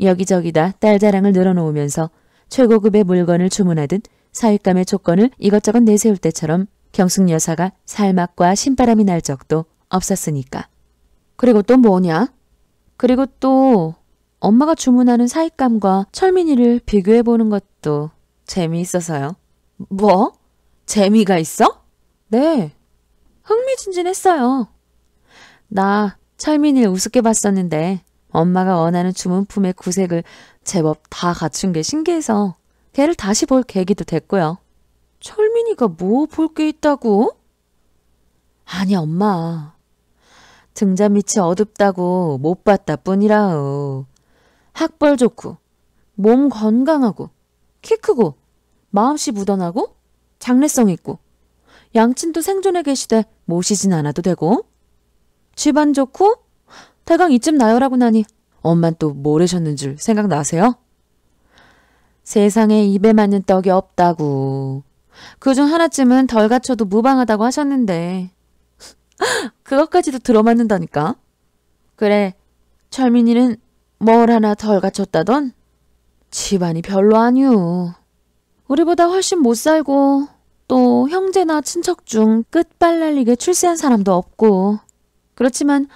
여기저기다 딸 자랑을 늘어놓으면서 최고급의 물건을 주문하듯 사윗감의 조건을 이것저것 내세울 때처럼 경숙 여사가 살맛과 신바람이 날 적도 없었으니까. 그리고 또 뭐냐? 그리고 또 엄마가 주문하는 사익감과 철민이를 비교해보는 것도 재미있어서요. 뭐? 재미가 있어? 네. 흥미진진했어요. 나 철민이를 우습게 봤었는데 엄마가 원하는 주문품의 구색을 제법 다 갖춘 게 신기해서 걔를 다시 볼 계기도 됐고요. 철민이가 뭐 볼 게 있다고? 아니 엄마. 등잔 밑이 어둡다고 못 봤다 뿐이라우 학벌 좋고 몸 건강하고 키 크고 마음씨 묻어나고 장래성 있고 양친도 생존해 계시되 모시진 않아도 되고 집안 좋고 대강 이쯤 나열하고 나니 엄만 또 모르셨는 줄 생각나세요? 세상에 입에 맞는 떡이 없다고. 그 중 하나쯤은 덜 갖춰도 무방하다고 하셨는데 (laughs) 그것까지도 들어맞는다니까. 그래, 철민이는 뭘 하나 덜 갖췄다던? 집안이 별로 아니오. 우리보다 훨씬 못 살고 또 형제나 친척 중 끝발 날리게 출세한 사람도 없고 그렇지만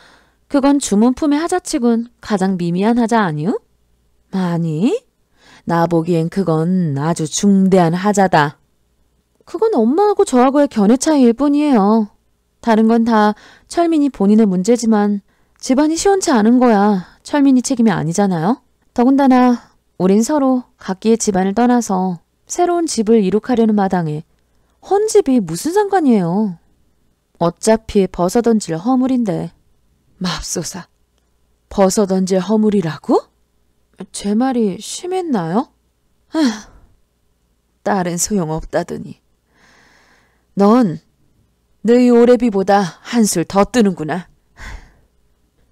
그건 주문품의 하자치군 가장 미미한 하자 아니오? 아니, 나 보기엔 그건 아주 중대한 하자다. 그건 엄마하고 저하고의 견해 차이일 뿐이에요. 다른 건 다 철민이 본인의 문제지만 집안이 시원치 않은 거야. 철민이 책임이 아니잖아요. 더군다나 우린 서로 각기의 집안을 떠나서 새로운 집을 이룩하려는 마당에 헌 집이 무슨 상관이에요. 어차피 벗어던질 허물인데. 맙소사, 벗어던질 허물이라고? 제 말이 심했나요? 아, 딸은 소용없다더니. 넌 너희 오래비보다 한술 더 뜨는구나.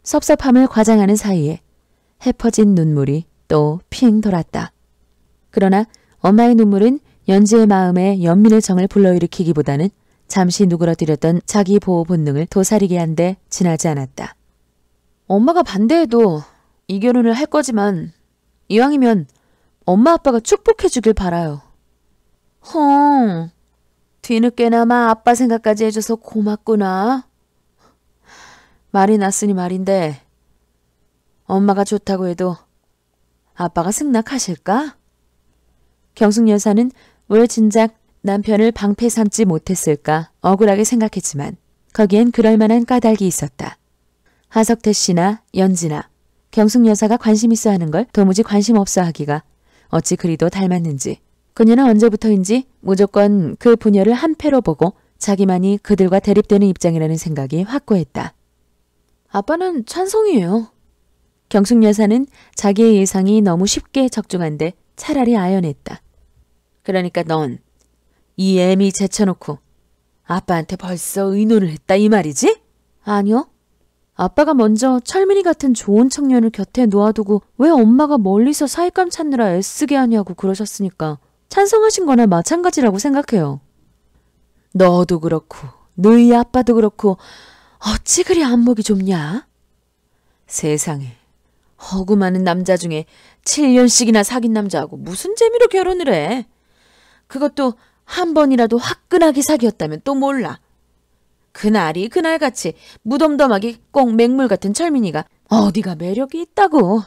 섭섭함을 과장하는 사이에 헤퍼진 눈물이 또 핑 돌았다. 그러나 엄마의 눈물은 연지의 마음에 연민의 정을 불러일으키기보다는 잠시 누그러뜨렸던 자기 보호 본능을 도사리게 한 데 지나지 않았다. 엄마가 반대해도 이 결혼을 할 거지만 이왕이면 엄마 아빠가 축복해 주길 바라요. 헝, 뒤늦게나마 아빠 생각까지 해줘서 고맙구나. 말이 났으니 말인데 엄마가 좋다고 해도 아빠가 승낙하실까? 경숙 여사는 왜 진작 남편을 방패 삼지 못했을까 억울하게 생각했지만 거기엔 그럴만한 까닭이 있었다. 하석태 씨나 연지나 경숙 여사가 관심 있어 하는 걸 도무지 관심 없어 하기가 어찌 그리도 닮았는지 그녀는 언제부터인지 무조건 그분녀를 한패로 보고 자기만이 그들과 대립되는 입장이라는 생각이 확고했다. 아빠는 찬성이에요. 경숙 여사는 자기의 예상이 너무 쉽게 적중한데 차라리 아연했다. 그러니까 넌 이 애미 제쳐놓고 아빠한테 벌써 의논을 했다 이 말이지? 아니요. 아빠가 먼저 철민이 같은 좋은 청년을 곁에 놓아두고 왜 엄마가 멀리서 사윗감 찾느라 애쓰게 하냐고 그러셨으니까 찬성하신 거나 마찬가지라고 생각해요. 너도 그렇고 너희 아빠도 그렇고 어찌 그리 안목이 좁냐? 세상에 허구 많은 남자 중에 7년씩이나 사귄 남자하고 무슨 재미로 결혼을 해? 그것도 한 번이라도 화끈하게 사귀었다면 또 몰라. 그날이 그날같이 무덤덤하게 꼭 맹물 같은 철민이가 어디가 매력이 있다고.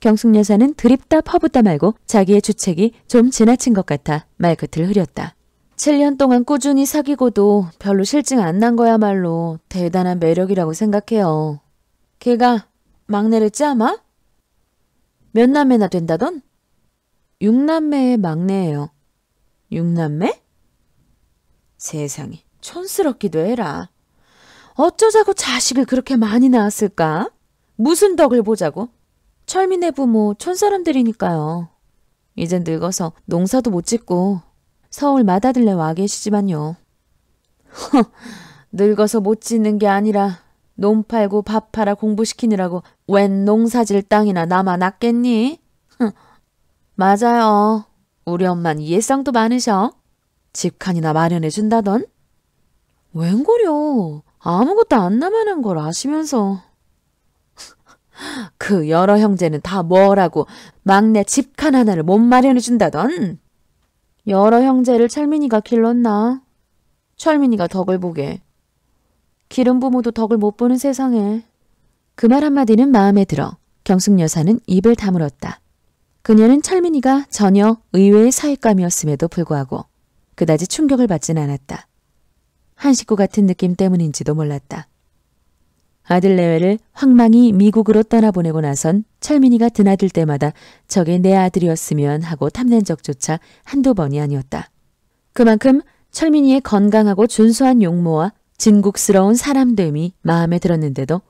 경숙 여사는 드립다 퍼붓다 말고 자기의 주책이 좀 지나친 것 같아 말끝을 흐렸다. 7년 동안 꾸준히 사귀고도 별로 실증 안 난 거야말로 대단한 매력이라고 생각해요. 걔가 막내를 짜마몇 남매나 된다던? 6남매의 막내예요. 6남매? 세상에 촌스럽기도 해라. 어쩌자고 자식을 그렇게 많이 낳았을까? 무슨 덕을 보자고? 철민의 부모 촌사람들이니까요. 이젠 늙어서 농사도 못 짓고 서울 마다들레 와 계시지만요. 허, 늙어서 못 짓는 게 아니라 논 팔고 밥 팔아 공부시키느라고 웬 농사질 땅이나 남아 놨겠니? 흥, 맞아요. 우리 엄만 이해성도 많으셔. 집칸이나 마련해 준다던? 웬걸요. 아무것도 안 남아난 걸 아시면서. 그 여러 형제는 다 뭐라고 막내 집칸 하나를 못 마련해 준다던? 여러 형제를 철민이가 길렀나? 철민이가 덕을 보게. 기름 부모도 덕을 못 보는 세상에. 그 말 한마디는 마음에 들어 경숙 여사는 입을 다물었다. 그녀는 철민이가 전혀 의외의 사익감이었음에도 불구하고 그다지 충격을 받진 않았다. 한 식구 같은 느낌 때문인지도 몰랐다. 아들 내외를 황망히 미국으로 떠나보내고 나선 철민이가 드나들 때마다 저게 내 네 아들이었으면 하고 탐낸 적조차 한두 번이 아니었다. 그만큼 철민이의 건강하고 준수한 용모와 진국스러운 사람됨이 마음에 들었는데도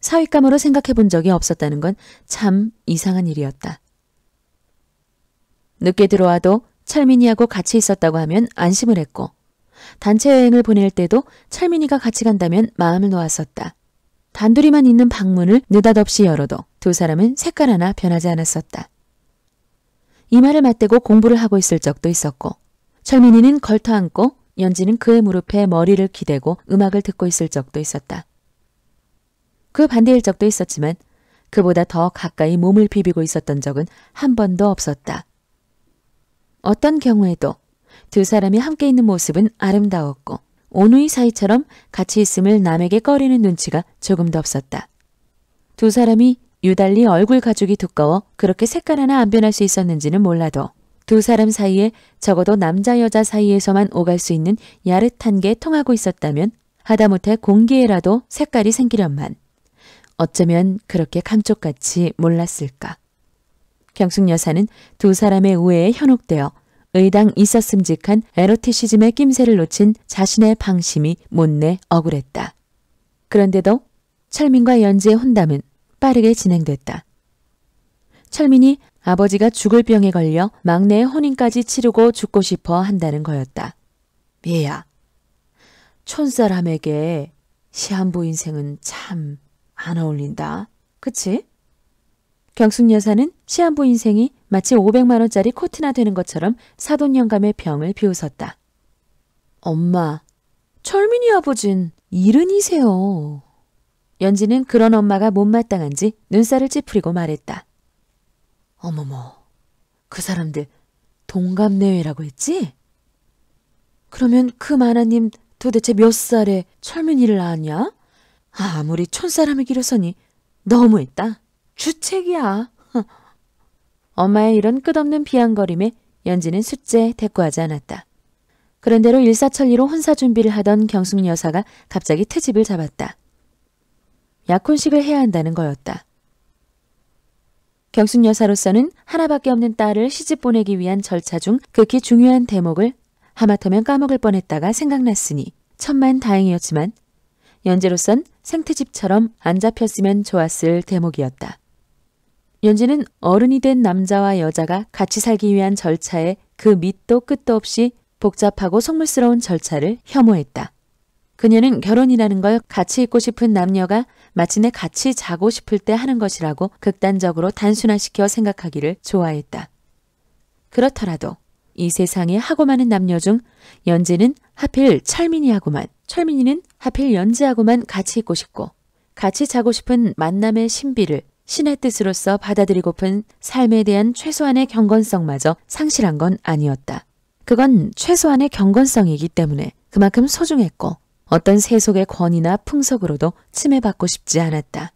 사윗감으로 생각해 본 적이 없었다는 건 참 이상한 일이었다. 늦게 들어와도 철민이하고 같이 있었다고 하면 안심을 했고 단체 여행을 보낼 때도 철민이가 같이 간다면 마음을 놓았었다. 단둘이만 있는 방문을 느닷없이 열어도 두 사람은 색깔 하나 변하지 않았었다. 이 말을 맞대고 공부를 하고 있을 적도 있었고 철민이는 걸터앉고 연지는 그의 무릎에 머리를 기대고 음악을 듣고 있을 적도 있었다. 그 반대일 적도 있었지만 그보다 더 가까이 몸을 비비고 있었던 적은 한 번도 없었다. 어떤 경우에도 두 사람이 함께 있는 모습은 아름다웠고 오누이 사이처럼 같이 있음을 남에게 꺼리는 눈치가 조금도 없었다. 두 사람이 유달리 얼굴 가죽이 두꺼워 그렇게 색깔 하나 안 변할 수 있었는지는 몰라도 두 사람 사이에 적어도 남자 여자 사이에서만 오갈 수 있는 야릇한 게 통하고 있었다면 하다못해 공기에라도 색깔이 생기련만 어쩌면 그렇게 감쪽같이 몰랐을까. 경숙 여사는 두 사람의 우애에 현혹되어 의당 있었음직한 에로티시즘의 낌새를 놓친 자신의 방심이 못내 억울했다. 그런데도 철민과 연지의 혼담은 빠르게 진행됐다. 철민이 아버지가 죽을 병에 걸려 막내의 혼인까지 치르고 죽고 싶어 한다는 거였다. 미애야, 촌사람에게 시한부 인생은 참 안 어울린다. 그치? 경숙 여사는 시한부 인생이 마치 500만 원짜리 코트나 되는 것처럼 사돈 영감의 병을 비웃었다. 엄마, 철민이 아버진 이른이세요. 연지는 그런 엄마가 못마땅한지 눈살을 찌푸리고 말했다. 어머머, 그 사람들 동갑내외라고 했지? 그러면 그 마나님 도대체 몇 살에 철민이를 낳았냐? 아, 아무리 촌사람의 길로서니 너무했다. 주책이야. 엄마의 이런 끝없는 비양거림에 연지는 숫에 대꾸하지 않았다. 그런대로 일사천리로 혼사 준비를 하던 경숙 여사가 갑자기 트집을 잡았다. 약혼식을 해야 한다는 거였다. 경숙 여사로서는 하나밖에 없는 딸을 시집 보내기 위한 절차 중 극히 중요한 대목을 하마터면 까먹을 뻔했다가 생각났으니 천만 다행이었지만 연재로선 생태집처럼안 잡혔으면 좋았을 대목이었다. 연지는 어른이 된 남자와 여자가 같이 살기 위한 절차에 그 밑도 끝도 없이 복잡하고 속물스러운 절차를 혐오했다. 그녀는 결혼이라는 걸 같이 있고 싶은 남녀가 마침내 같이 자고 싶을 때 하는 것이라고 극단적으로 단순화시켜 생각하기를 좋아했다. 그렇더라도 이 세상에 하고 많은 남녀 중연지는 하필 철민이하고만, 철민이는 하필 연지하고만 같이 있고 싶고 같이 자고 싶은 만남의 신비를 신의 뜻으로서 받아들이고픈 삶에 대한 최소한의 경건성마저 상실한 건 아니었다. 그건 최소한의 경건성이기 때문에 그만큼 소중했고 어떤 세속의 권위나 풍속으로도 침해받고 싶지 않았다.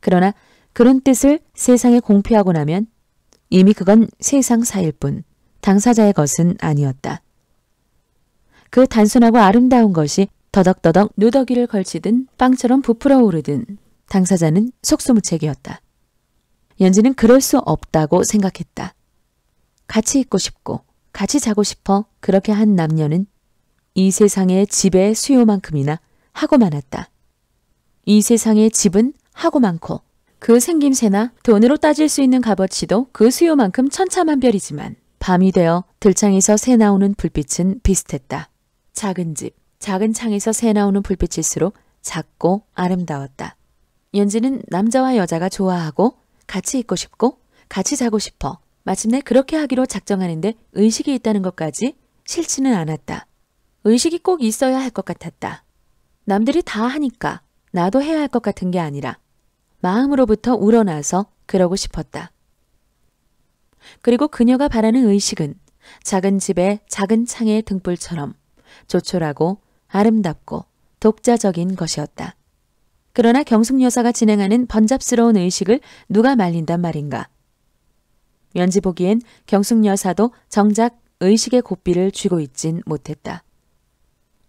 그러나 그런 뜻을 세상에 공표하고 나면 이미 그건 세상사일 뿐 당사자의 것은 아니었다. 그 단순하고 아름다운 것이 더덕더덕 누더기를 걸치든 빵처럼 부풀어 오르든 당사자는 속수무책이었다. 연지는 그럴 수 없다고 생각했다. 같이 있고 싶고 같이 자고 싶어 그렇게 한 남녀는 이 세상의 집의 수요만큼이나 하고 많았다. 이 세상의 집은 하고 많고 그 생김새나 돈으로 따질 수 있는 값어치도 그 수요만큼 천차만별이지만 밤이 되어 들창에서 새 나오는 불빛은 비슷했다. 작은 집, 작은 창에서 새 나오는 불빛일수록 작고 아름다웠다. 연지는 남자와 여자가 좋아하고 같이 있고 싶고 같이 자고 싶어 마침내 그렇게 하기로 작정하는데 의식이 있다는 것까지 싫지는 않았다. 의식이 꼭 있어야 할 것 같았다. 남들이 다 하니까 나도 해야 할 것 같은 게 아니라 마음으로부터 우러나서 그러고 싶었다. 그리고 그녀가 바라는 의식은 작은 집에 작은 창의 등불처럼 조촐하고 아름답고 독자적인 것이었다. 그러나 경숙 여사가 진행하는 번잡스러운 의식을 누가 말린단 말인가. 왠지 보기엔 경숙 여사도 정작 의식의 고삐를 쥐고 있진 못했다.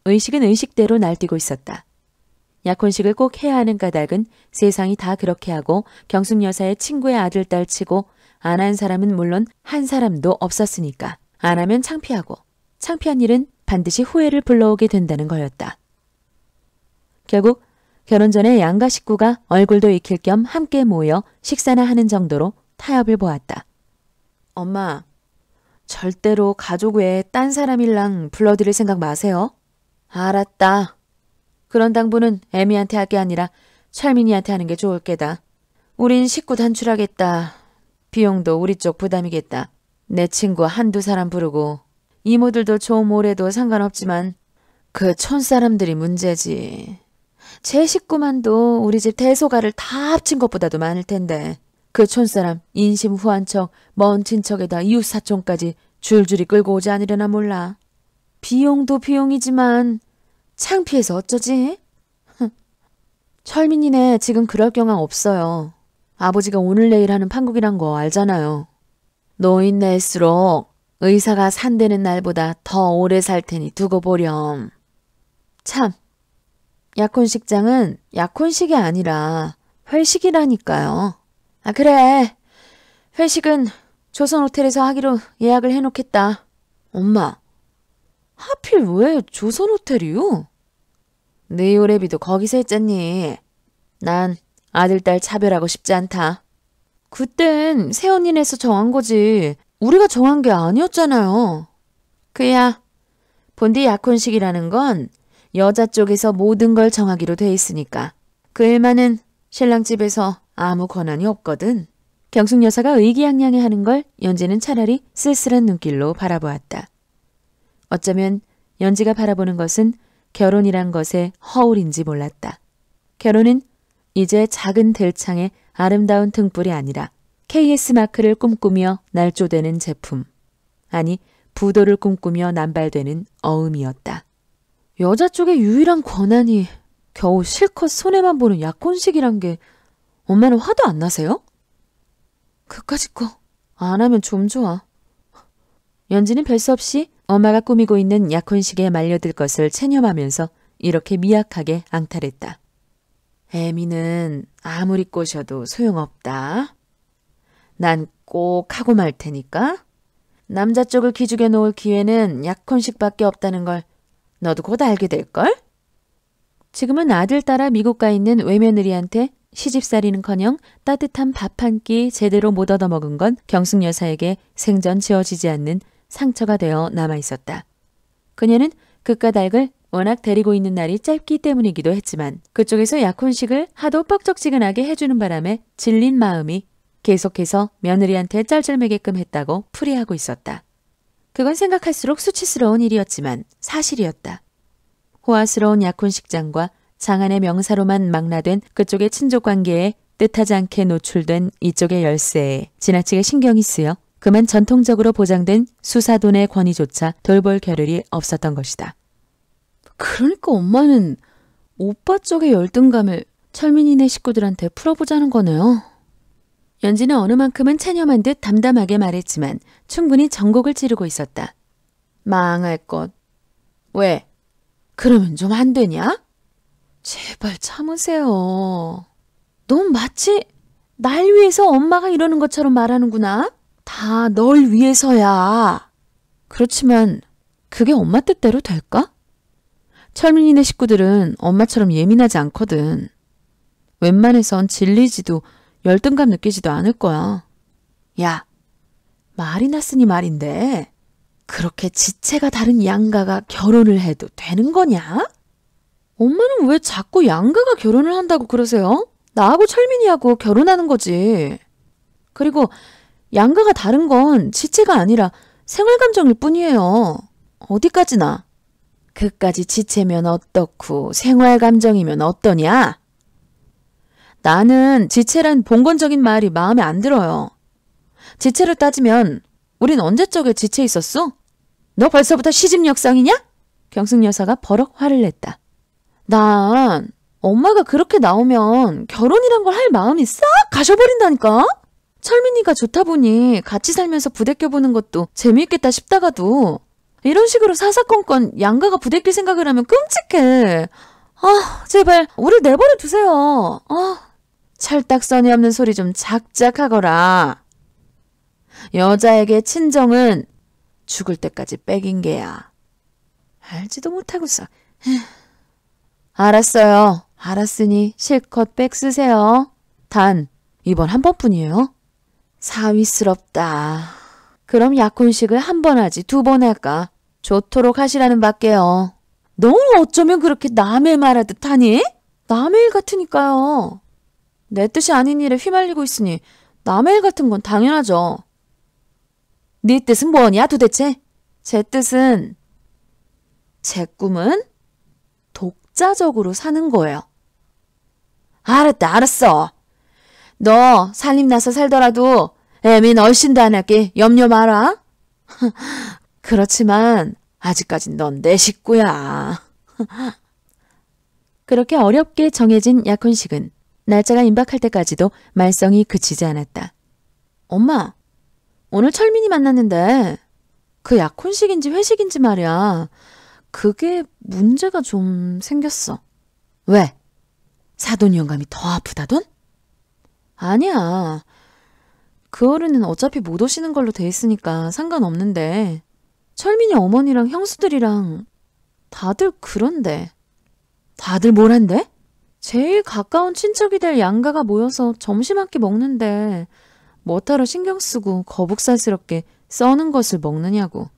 의식은 의식대로 날뛰고 있었다. 약혼식을 꼭 해야 하는 까닭은 세상이 다 그렇게 하고 경숙 여사의 친구의 아들 딸 치고 안 한 사람은 물론 한 사람도 없었으니까 안 하면 창피하고 창피한 일은 반드시 후회를 불러오게 된다는 거였다. 결국 결혼 전에 양가 식구가 얼굴도 익힐 겸 함께 모여 식사나 하는 정도로 타협을 보았다. 엄마, 절대로 가족 외에 딴 사람일랑 불러드릴 생각 마세요. 알았다. 그런 당부는 애미한테 할 게 아니라 철민이한테 하는 게 좋을 게다. 우린 식구 단출하겠다. 비용도 우리 쪽 부담이겠다. 내 친구 한두 사람 부르고 이모들도 좋은 모래도 상관없지만 그 촌 사람들이 문제지. 제 식구만도 우리 집 대소가를 다 합친 것보다도 많을 텐데 그 촌사람 인심 후한 척 먼 친척에다 이웃사촌까지 줄줄이 끌고 오지 않으려나 몰라. 비용도 비용이지만 창피해서 어쩌지? 철민이네 지금 그럴 경황 없어요. 아버지가 오늘 내일 하는 판국이란 거 알잖아요. 노인낼수록 의사가 산대는 날보다 더 오래 살 테니 두고 보렴. 참 약혼식장은 약혼식이 아니라 회식이라니까요. 아, 그래. 회식은 조선 호텔에서 하기로 예약을 해놓겠다. 엄마, 하필 왜 조선 호텔이요? 네 요래비도 거기서 했잖니. 난 아들딸 차별하고 싶지 않다. 그땐 새언니네서 정한 거지. 우리가 정한 게 아니었잖아요. 그야, 본디 약혼식이라는 건 여자 쪽에서 모든 걸 정하기로 돼 있으니까 그 일만은 신랑 집에서 아무 권한이 없거든. 경숙 여사가 의기양양해 하는 걸 연지는 차라리 쓸쓸한 눈길로 바라보았다. 어쩌면 연지가 바라보는 것은 결혼이란 것의 허울인지 몰랐다. 결혼은 이제 작은 들창의 아름다운 등불이 아니라 KS 마크를 꿈꾸며 날조되는 제품, 아니 부도를 꿈꾸며 남발되는 어음이었다. 여자 쪽의 유일한 권한이 겨우 실컷 손해만 보는 약혼식이란 게 엄마는 화도 안 나세요? 그까짓 거 안 하면 좀 좋아. 연지는 별수 없이 엄마가 꾸미고 있는 약혼식에 말려들 것을 체념하면서 이렇게 미약하게 앙탈했다. 애미는 아무리 꼬셔도 소용없다. 난 꼭 하고 말 테니까. 남자 쪽을 기죽여 놓을 기회는 약혼식밖에 없다는 걸 너도 곧 알게 될걸? 지금은 아들 따라 미국 가 있는 외며느리한테 시집살이는커녕 따뜻한 밥 한 끼 제대로 못 얻어먹은 건 경숙 여사에게 생전 지워지지 않는 상처가 되어 남아있었다. 그녀는 그까 닭을 워낙 데리고 있는 날이 짧기 때문이기도 했지만 그쪽에서 약혼식을 하도 뻑적지근하게 해주는 바람에 질린 마음이 계속해서 며느리한테 짤짤매게끔 했다고 풀이하고 있었다. 그건 생각할수록 수치스러운 일이었지만 사실이었다. 호화스러운 약혼식장과 장안의 명사로만 망라된 그쪽의 친족 관계에 뜻하지 않게 노출된 이쪽의 열쇠에 지나치게 신경이 쓰여 그만 전통적으로 보장된 수사돈의 권위조차 돌볼 겨를이 없었던 것이다. 그러니까 엄마는 오빠 쪽의 열등감을 철민이네 식구들한테 풀어보자는 거네요. 연지는 어느 만큼은 체념한 듯 담담하게 말했지만 충분히 전곡을 찌르고 있었다. 망할 것. 왜? 그러면 좀 안 되냐? 제발 참으세요. 넌 마치 날 위해서 엄마가 이러는 것처럼 말하는구나. 다 널 위해서야. 그렇지만 그게 엄마 뜻대로 될까? 철민이네 식구들은 엄마처럼 예민하지 않거든. 웬만해선 질리지도 열등감 느끼지도 않을 거야. 야, 말이 났으니 말인데 그렇게 지체가 다른 양가가 결혼을 해도 되는 거냐? 엄마는 왜 자꾸 양가가 결혼을 한다고 그러세요? 나하고 철민이하고 결혼하는 거지. 그리고 양가가 다른 건 지체가 아니라 생활감정일 뿐이에요. 어디까지나. 그까지 지체면 어떻고 생활감정이면 어떠냐? 나는 지체란 봉건적인 말이 마음에 안 들어요. 지체를 따지면 우린 언제적에 지체 있었어? 너 벌써부터 시집 역상이냐? 경숙 여사가 버럭 화를 냈다. 난 엄마가 그렇게 나오면 결혼이란 걸 할 마음이 싹 가셔버린다니까? 철민이가 좋다 보니 같이 살면서 부대껴보는 것도 재미있겠다 싶다가도 이런 식으로 사사건건 양가가 부대낄 생각을 하면 끔찍해. 아, 제발 우리 내버려 두세요. 아, 철딱선이 없는 소리 좀 작작하거라. 여자에게 친정은 죽을 때까지 빼긴 게야. 알지도 못하고서. 알았어요. 알았으니 실컷 빽 쓰세요. 단, 이번 한 번뿐이에요. 사위스럽다. 그럼 약혼식을 한 번 하지 두 번 할까? 좋도록 하시라는 밖에요. 너는 어쩌면 그렇게 남의 말하듯 하니? 남의 일 같으니까요. 내 뜻이 아닌 일에 휘말리고 있으니 남의 일 같은 건 당연하죠. 네 뜻은 뭐냐 도대체? 제 뜻은 제 꿈은 독자적으로 사는 거예요. 알았다 알았어. 너 살림 나서 살더라도 애민 얼씬도 안 할게 염려 마라. (laughs) 그렇지만 아직까진 넌 내 식구야. (laughs) 그렇게 어렵게 정해진 약혼식은 날짜가 임박할 때까지도 말썽이 그치지 않았다. 엄마, 오늘 철민이 만났는데 그 약혼식인지 회식인지 말이야. 그게 문제가 좀 생겼어. 왜? 사돈 영감이 더 아프다던? 아니야. 그 어른은 어차피 못 오시는 걸로 돼 있으니까 상관없는데 철민이 어머니랑 형수들이랑 다들 그런데 다들 뭘한데 제일 가까운 친척이 될 양가가 모여서 점심 한 끼 먹는데 뭐하러 신경 쓰고 거북살스럽게 써는 것을 먹느냐고.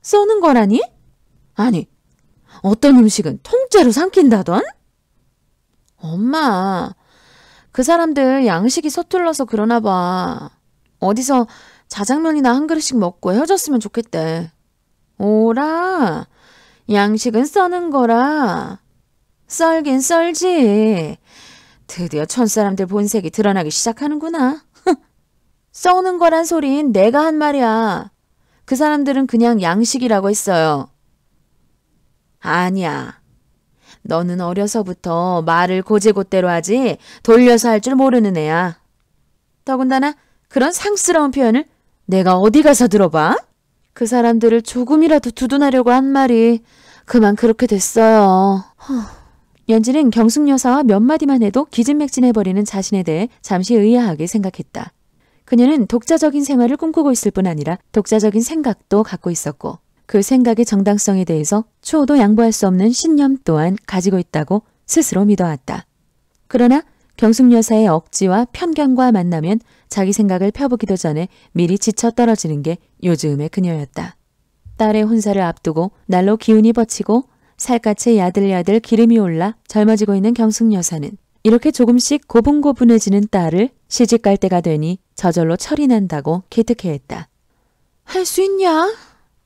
써는 거라니? 아니, 어떤 음식은 통째로 삼킨다던? 엄마, 그 사람들 양식이 서툴러서 그러나 봐. 어디서 자장면이나 한 그릇씩 먹고 헤어졌으면 좋겠대. 오라, 양식은 써는 거라. 썰긴 썰지. 드디어 천사람들 본색이 드러나기 시작하는구나. (laughs) 썩는 거란 소린 내가 한 말이야. 그 사람들은 그냥 양식이라고 했어요. 아니야. 너는 어려서부터 말을 고제고대로 하지 돌려서 할 줄 모르는 애야. 더군다나 그런 상스러운 표현을 내가 어디 가서 들어봐? 그 사람들을 조금이라도 두둔하려고 한 말이 그만 그렇게 됐어요. 허. 연진은 경숙 여사와 몇 마디만 해도 기진맥진해버리는 자신에 대해 잠시 의아하게 생각했다. 그녀는 독자적인 생활을 꿈꾸고 있을 뿐 아니라 독자적인 생각도 갖고 있었고 그 생각의 정당성에 대해서 추호도 양보할 수 없는 신념 또한 가지고 있다고 스스로 믿어왔다. 그러나 경숙 여사의 억지와 편견과 만나면 자기 생각을 펴보기도 전에 미리 지쳐 떨어지는 게요즘의 그녀였다. 딸의 혼사를 앞두고 날로 기운이 버치고 살갗에 야들야들 기름이 올라 젊어지고 있는 경숙 여사는 이렇게 조금씩 고분고분해지는 딸을 시집갈 때가 되니 저절로 철이 난다고 기특해했다. 할 수 있냐?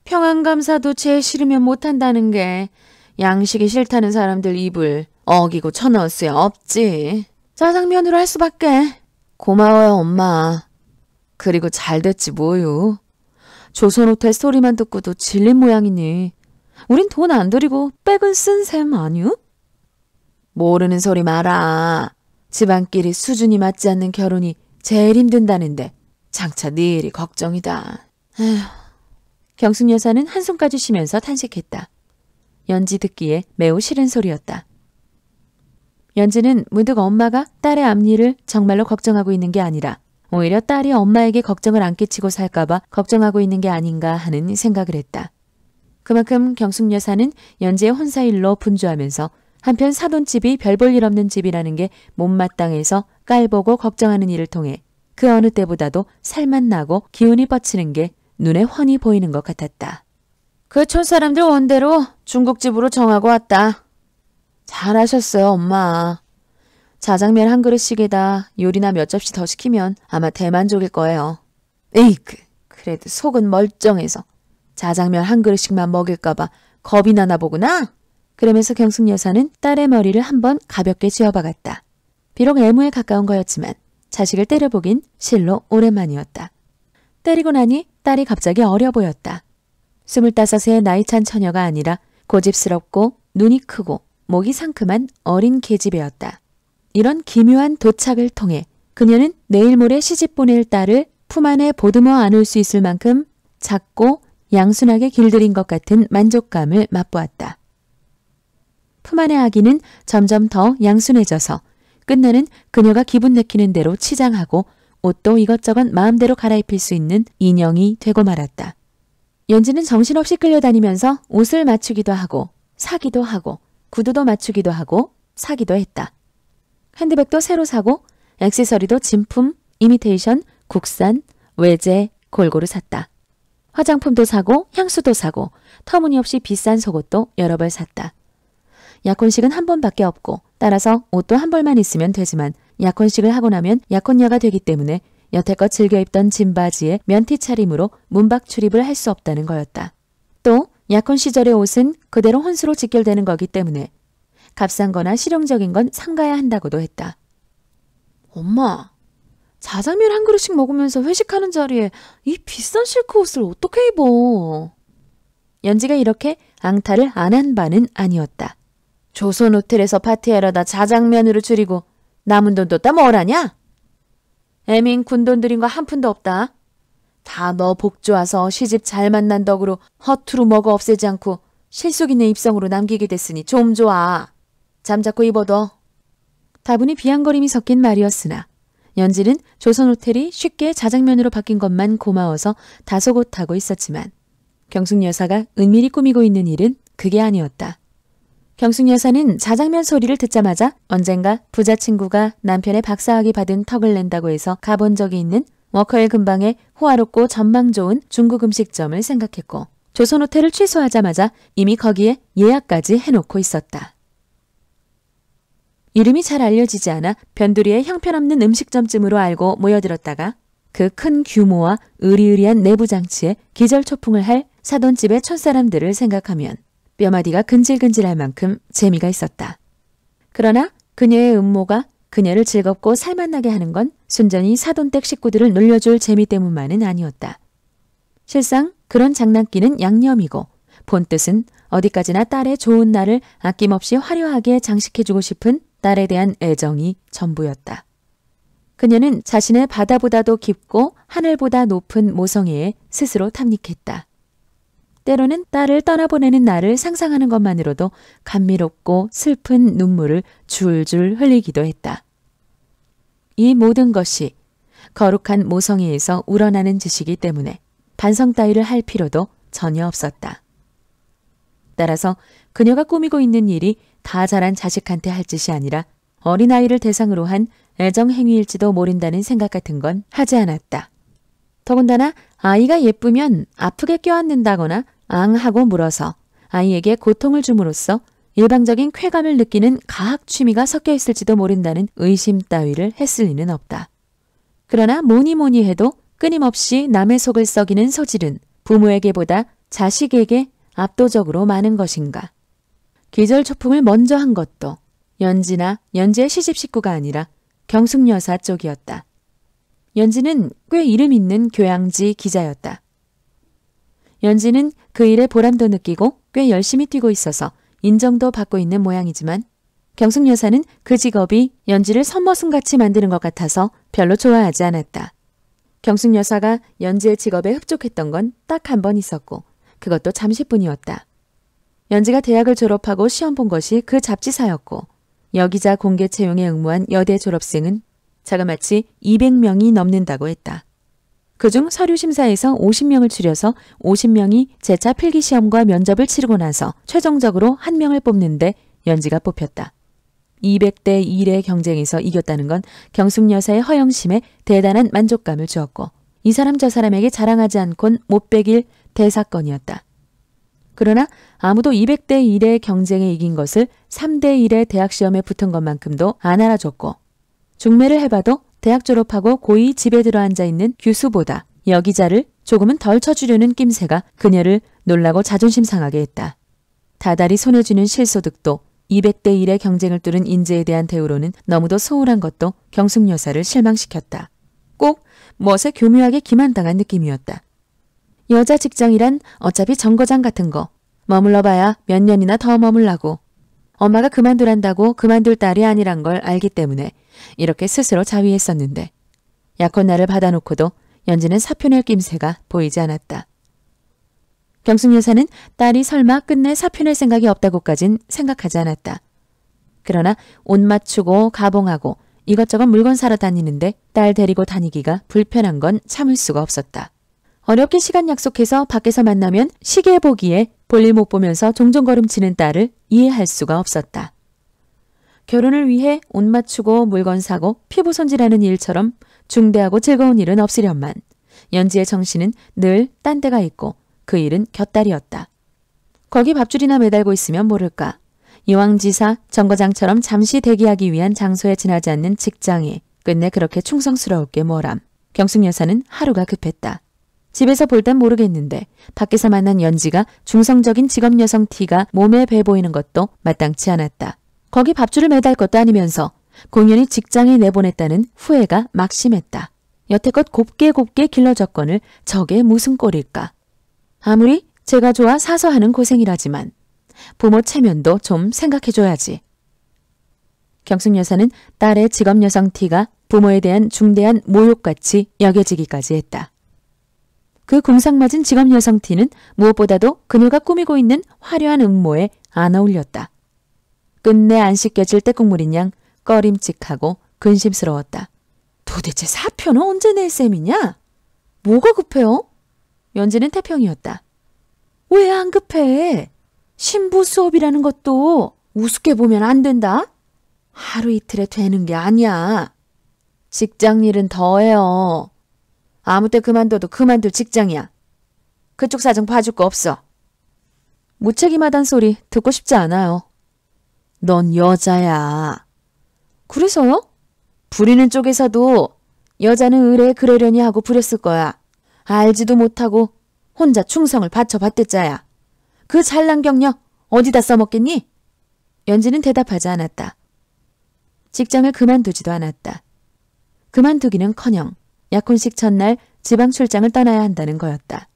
평안감사도 제일 싫으면 못한다는 게 양식이 싫다는 사람들 입을 어기고 쳐넣을 수 없지. 짜장면으로 할 수밖에. 고마워요 엄마. 그리고 잘 됐지 뭐요. 조선호텔 소리만 듣고도 질린 모양이니 우린 돈 안 들이고 백은 쓴 셈 아니유? 모르는 소리 마라. 집안끼리 수준이 맞지 않는 결혼이 제일 힘든다는데 장차 네 일이 걱정이다. 에휴. 경숙 여사는 한숨까지 쉬면서 탄식했다. 연지 듣기에 매우 싫은 소리였다. 연지는 무득 엄마가 딸의 앞니를 정말로 걱정하고 있는 게 아니라 오히려 딸이 엄마에게 걱정을 안 끼치고 살까봐 걱정하고 있는 게 아닌가 하는 생각을 했다. 그만큼 경숙 여사는 연재의 혼사일로 분주하면서 한편 사돈집이 별 볼 일 없는 집이라는 게 못마땅해서 깔보고 걱정하는 일을 통해 그 어느 때보다도 살만 나고 기운이 뻗치는 게 눈에 훤히 보이는 것 같았다. 그 촌사람들 원대로 중국집으로 정하고 왔다. 잘하셨어요, 엄마. 자장면 한 그릇씩에다 요리나 몇 접시 더 시키면 아마 대만족일 거예요. 에이그 그래도 속은 멀쩡해서 자장면 한 그릇씩만 먹일까봐 겁이 나나 보구나. 그러면서 경숙 여사는 딸의 머리를 한 번 가볍게 쥐어박았다. 비록 애무에 가까운 거였지만 자식을 때려보긴 실로 오랜만이었다. 때리고 나니 딸이 갑자기 어려 보였다. 스물다섯의 나이찬 처녀가 아니라 고집스럽고 눈이 크고 목이 상큼한 어린 계집애였다. 이런 기묘한 도착을 통해 그녀는 내일 모레 시집 보낼 딸을 품 안에 보듬어 안을 수 있을 만큼 작고 양순하게 길들인 것 같은 만족감을 맛보았다. 품 안의 아기는 점점 더 양순해져서 끝내는 그녀가 기분 내키는 대로 치장하고 옷도 이것저것 마음대로 갈아입힐 수 있는 인형이 되고 말았다. 연지는 정신없이 끌려다니면서 옷을 맞추기도 하고 사기도 하고 구두도 맞추기도 하고 사기도 했다. 핸드백도 새로 사고 액세서리도 진품, 이미테이션, 국산, 외제 골고루 샀다. 화장품도 사고 향수도 사고 터무니없이 비싼 속옷도 여러 벌 샀다. 약혼식은 한 번밖에 없고 따라서 옷도 한 벌만 있으면 되지만 약혼식을 하고 나면 약혼녀가 되기 때문에 여태껏 즐겨 입던 짐바지에 면티 차림으로 문밖 출입을 할 수 없다는 거였다. 또 약혼 시절의 옷은 그대로 혼수로 직결되는 거기 때문에 값싼 거나 실용적인 건 삼가야 한다고도 했다. 엄마, 자장면한 그릇씩 먹으면서 회식하는 자리에 이 비싼 실크 옷을 어떻게 입어? 연지가 이렇게 앙탈을 안 한 바는 아니었다. 조선 호텔에서 파티하려다 자장면으로 줄이고 남은 돈 뒀다 뭘 하냐? 애민 군돈 들인 거한 푼도 없다. 다 너 복 좋아서 시집 잘 만난 덕으로 허투루 먹어 없애지 않고 실속 있는 입성으로 남기게 됐으니 좀 좋아. 잠자코 입어둬. 다분히 비양거림이 섞인 말이었으나 연지는 조선호텔이 쉽게 자장면으로 바뀐 것만 고마워서 다소곳하고 있었지만 경숙 여사가 은밀히 꾸미고 있는 일은 그게 아니었다. 경숙 여사는 자장면 소리를 듣자마자 언젠가 부자 친구가 남편의 박사학위 받은 턱을 낸다고 해서 가본 적이 있는 워커의근방에 호화롭고 전망 좋은 중국 음식점을 생각했고 조선호텔을 취소하자마자 이미 거기에 예약까지 해놓고 있었다. 이름이 잘 알려지지 않아 변두리의 형편없는 음식점쯤으로 알고 모여들었다가 그 큰 규모와 의리의리한 내부장치에 기절초풍을 할 사돈집의 첫사람들을 생각하면 뼈마디가 근질근질할 만큼 재미가 있었다. 그러나 그녀의 음모가 그녀를 즐겁고 살맛나게 하는 건 순전히 사돈댁 식구들을 놀려줄 재미 때문만은 아니었다. 실상 그런 장난기는 양념이고 본뜻은 어디까지나 딸의 좋은 날을 아낌없이 화려하게 장식해주고 싶은 딸에 대한 애정이 전부였다. 그녀는 자신의 바다보다도 깊고 하늘보다 높은 모성애에 스스로 탐닉했다. 때로는 딸을 떠나보내는 나를 상상하는 것만으로도 감미롭고 슬픈 눈물을 줄줄 흘리기도 했다. 이 모든 것이 거룩한 모성애에서 우러나는 짓이기 때문에 반성 따위를 할 필요도 전혀 없었다. 따라서 그녀가 꾸미고 있는 일이 다 자란 자식한테 할 짓이 아니라 어린아이를 대상으로 한 애정 행위일지도 모른다는 생각 같은 건 하지 않았다. 더군다나 아이가 예쁘면 아프게 껴안는다거나 앙하고 물어서 아이에게 고통을 줌으로써 일방적인 쾌감을 느끼는 가학 취미가 섞여 있을지도 모른다는 의심 따위를 했을 리는 없다. 그러나 뭐니 뭐니 해도 끊임없이 남의 속을 썩이는 소질은 부모에게보다 자식에게 압도적으로 많은 것인가. 계절 초풍을 먼저 한 것도 연지나 연지의 시집 식구가 아니라 경숙 여사 쪽이었다. 연지는 꽤 이름 있는 교양지 기자였다. 연지는 그 일에 보람도 느끼고 꽤 열심히 뛰고 있어서 인정도 받고 있는 모양이지만 경숙 여사는 그 직업이 연지를 선머슴같이 만드는 것 같아서 별로 좋아하지 않았다. 경숙 여사가 연지의 직업에 흡족했던 건 딱 한 번 있었고 그것도 잠시뿐이었다. 연지가 대학을 졸업하고 시험 본 것이 그 잡지사였고 여기자 공개 채용에 응모한 여대 졸업생은 자그마치 200명이 넘는다고 했다. 그중 서류 심사에서 50명을 추려서 50명이 재차 필기 시험과 면접을 치르고 나서 최종적으로 한 명을 뽑는데 연지가 뽑혔다. 200대 1의 경쟁에서 이겼다는 건 경숙 여사의 허영심에 대단한 만족감을 주었고 이 사람 저 사람에게 자랑하지 않곤 못 빼길 대사건이었다. 그러나 아무도 200대 1의 경쟁에 이긴 것을 3대 1의 대학 시험에 붙은 것만큼도 안 알아줬고 중매를 해봐도 대학 졸업하고 고이 집에 들어앉아 있는 규수보다 여기자를 조금은 덜 쳐주려는 낌새가 그녀를 놀라고 자존심 상하게 했다. 다달이 손에 쥐는 실소득도 200대 1의 경쟁을 뚫은 인재에 대한 대우로는 너무도 소홀한 것도 경숙 여사를 실망시켰다. 꼭 멋에 교묘하게 기만당한 느낌이었다. 여자 직장이란 어차피 정거장 같은 거. 머물러봐야 몇 년이나 더 머물라고. 엄마가 그만두란다고 그만둘 딸이 아니란 걸 알기 때문에 이렇게 스스로 자위했었는데 약혼 날을 받아놓고도 연지는 사표낼 낌새가 보이지 않았다. 경숙 여사는 딸이 설마 끝내 사표낼 생각이 없다고까진 생각하지 않았다. 그러나 옷 맞추고 가봉하고 이것저것 물건 사러 다니는데 딸 데리고 다니기가 불편한 건 참을 수가 없었다. 어렵게 시간 약속해서 밖에서 만나면 시계 보기에 볼일 못 보면서 종종 걸음치는 딸을 이해할 수가 없었다. 결혼을 위해 옷 맞추고 물건 사고 피부 손질하는 일처럼 중대하고 즐거운 일은 없으련만 연지의 정신은 늘 딴 데가 있고 그 일은 곁다리였다. 거기 밥줄이나 매달고 있으면 모를까. 이왕지사 정거장처럼 잠시 대기하기 위한 장소에 지나지 않는 직장에 끝내 그렇게 충성스러웠게 모람 경숙 여사는 하루가 급했다. 집에서 볼 땐 모르겠는데 밖에서 만난 연지가 중성적인 직업 여성 티가 몸에 배 보이는 것도 마땅치 않았다. 거기 밥줄을 매달 것도 아니면서 공연이 직장에 내보냈다는 후회가 막심했다. 여태껏 곱게 곱게 길러졌건을 저게 무슨 꼴일까. 아무리 제가 좋아 사서 하는 고생이라지만 부모 체면도 좀 생각해줘야지. 경숙 여사는 딸의 직업 여성 티가 부모에 대한 중대한 모욕같이 여겨지기까지 했다. 그 궁상맞은 직업 여성 티는 무엇보다도 그녀가 꾸미고 있는 화려한 음모에 안 어울렸다. 끝내 안 씻겨질 때국물인 양 꺼림칙하고 근심스러웠다. 도대체 사표는 언제 낼 셈이냐? 뭐가 급해요? 연지는 태평이었다. 왜 안 급해? 신부 수업이라는 것도 우습게 보면 안 된다. 하루 이틀에 되는 게 아니야. 직장 일은 더해요. 아무 때 그만둬도 그만둘 직장이야. 그쪽 사정 봐줄 거 없어. 무책임하단 소리 듣고 싶지 않아요. 넌 여자야. 그래서요? 부리는 쪽에서도 여자는 의뢰에 그러려니 하고 부렸을 거야. 알지도 못하고 혼자 충성을 바쳐봤댔자야. 그 잘난 경력 어디다 써먹겠니? 연지는 대답하지 않았다. 직장을 그만두지도 않았다. 그만두기는커녕 약혼식 첫날 지방 출장을 떠나야 한다는 거였다.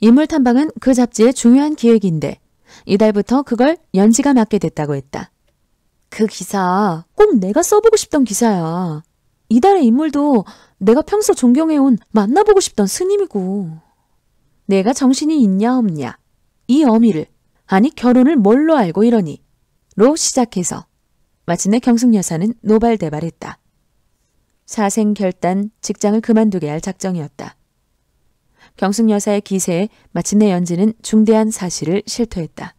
인물 탐방은 그 잡지의 중요한 기획인데 이달부터 그걸 연지가 맡게 됐다고 했다. 그 기사 꼭 내가 써보고 싶던 기사야. 이달의 인물도 내가 평소 존경해온 만나보고 싶던 스님이고. 내가 정신이 있냐 없냐. 이 어미를 아니 결혼을 뭘로 알고 이러니. 로 시작해서 마침내 경숙 여사는 노발대발했다. 사생결단 직장을 그만두게 할 작정이었다. 경숙 여사의 기세에 마침내 연지는 중대한 사실을 실토했다.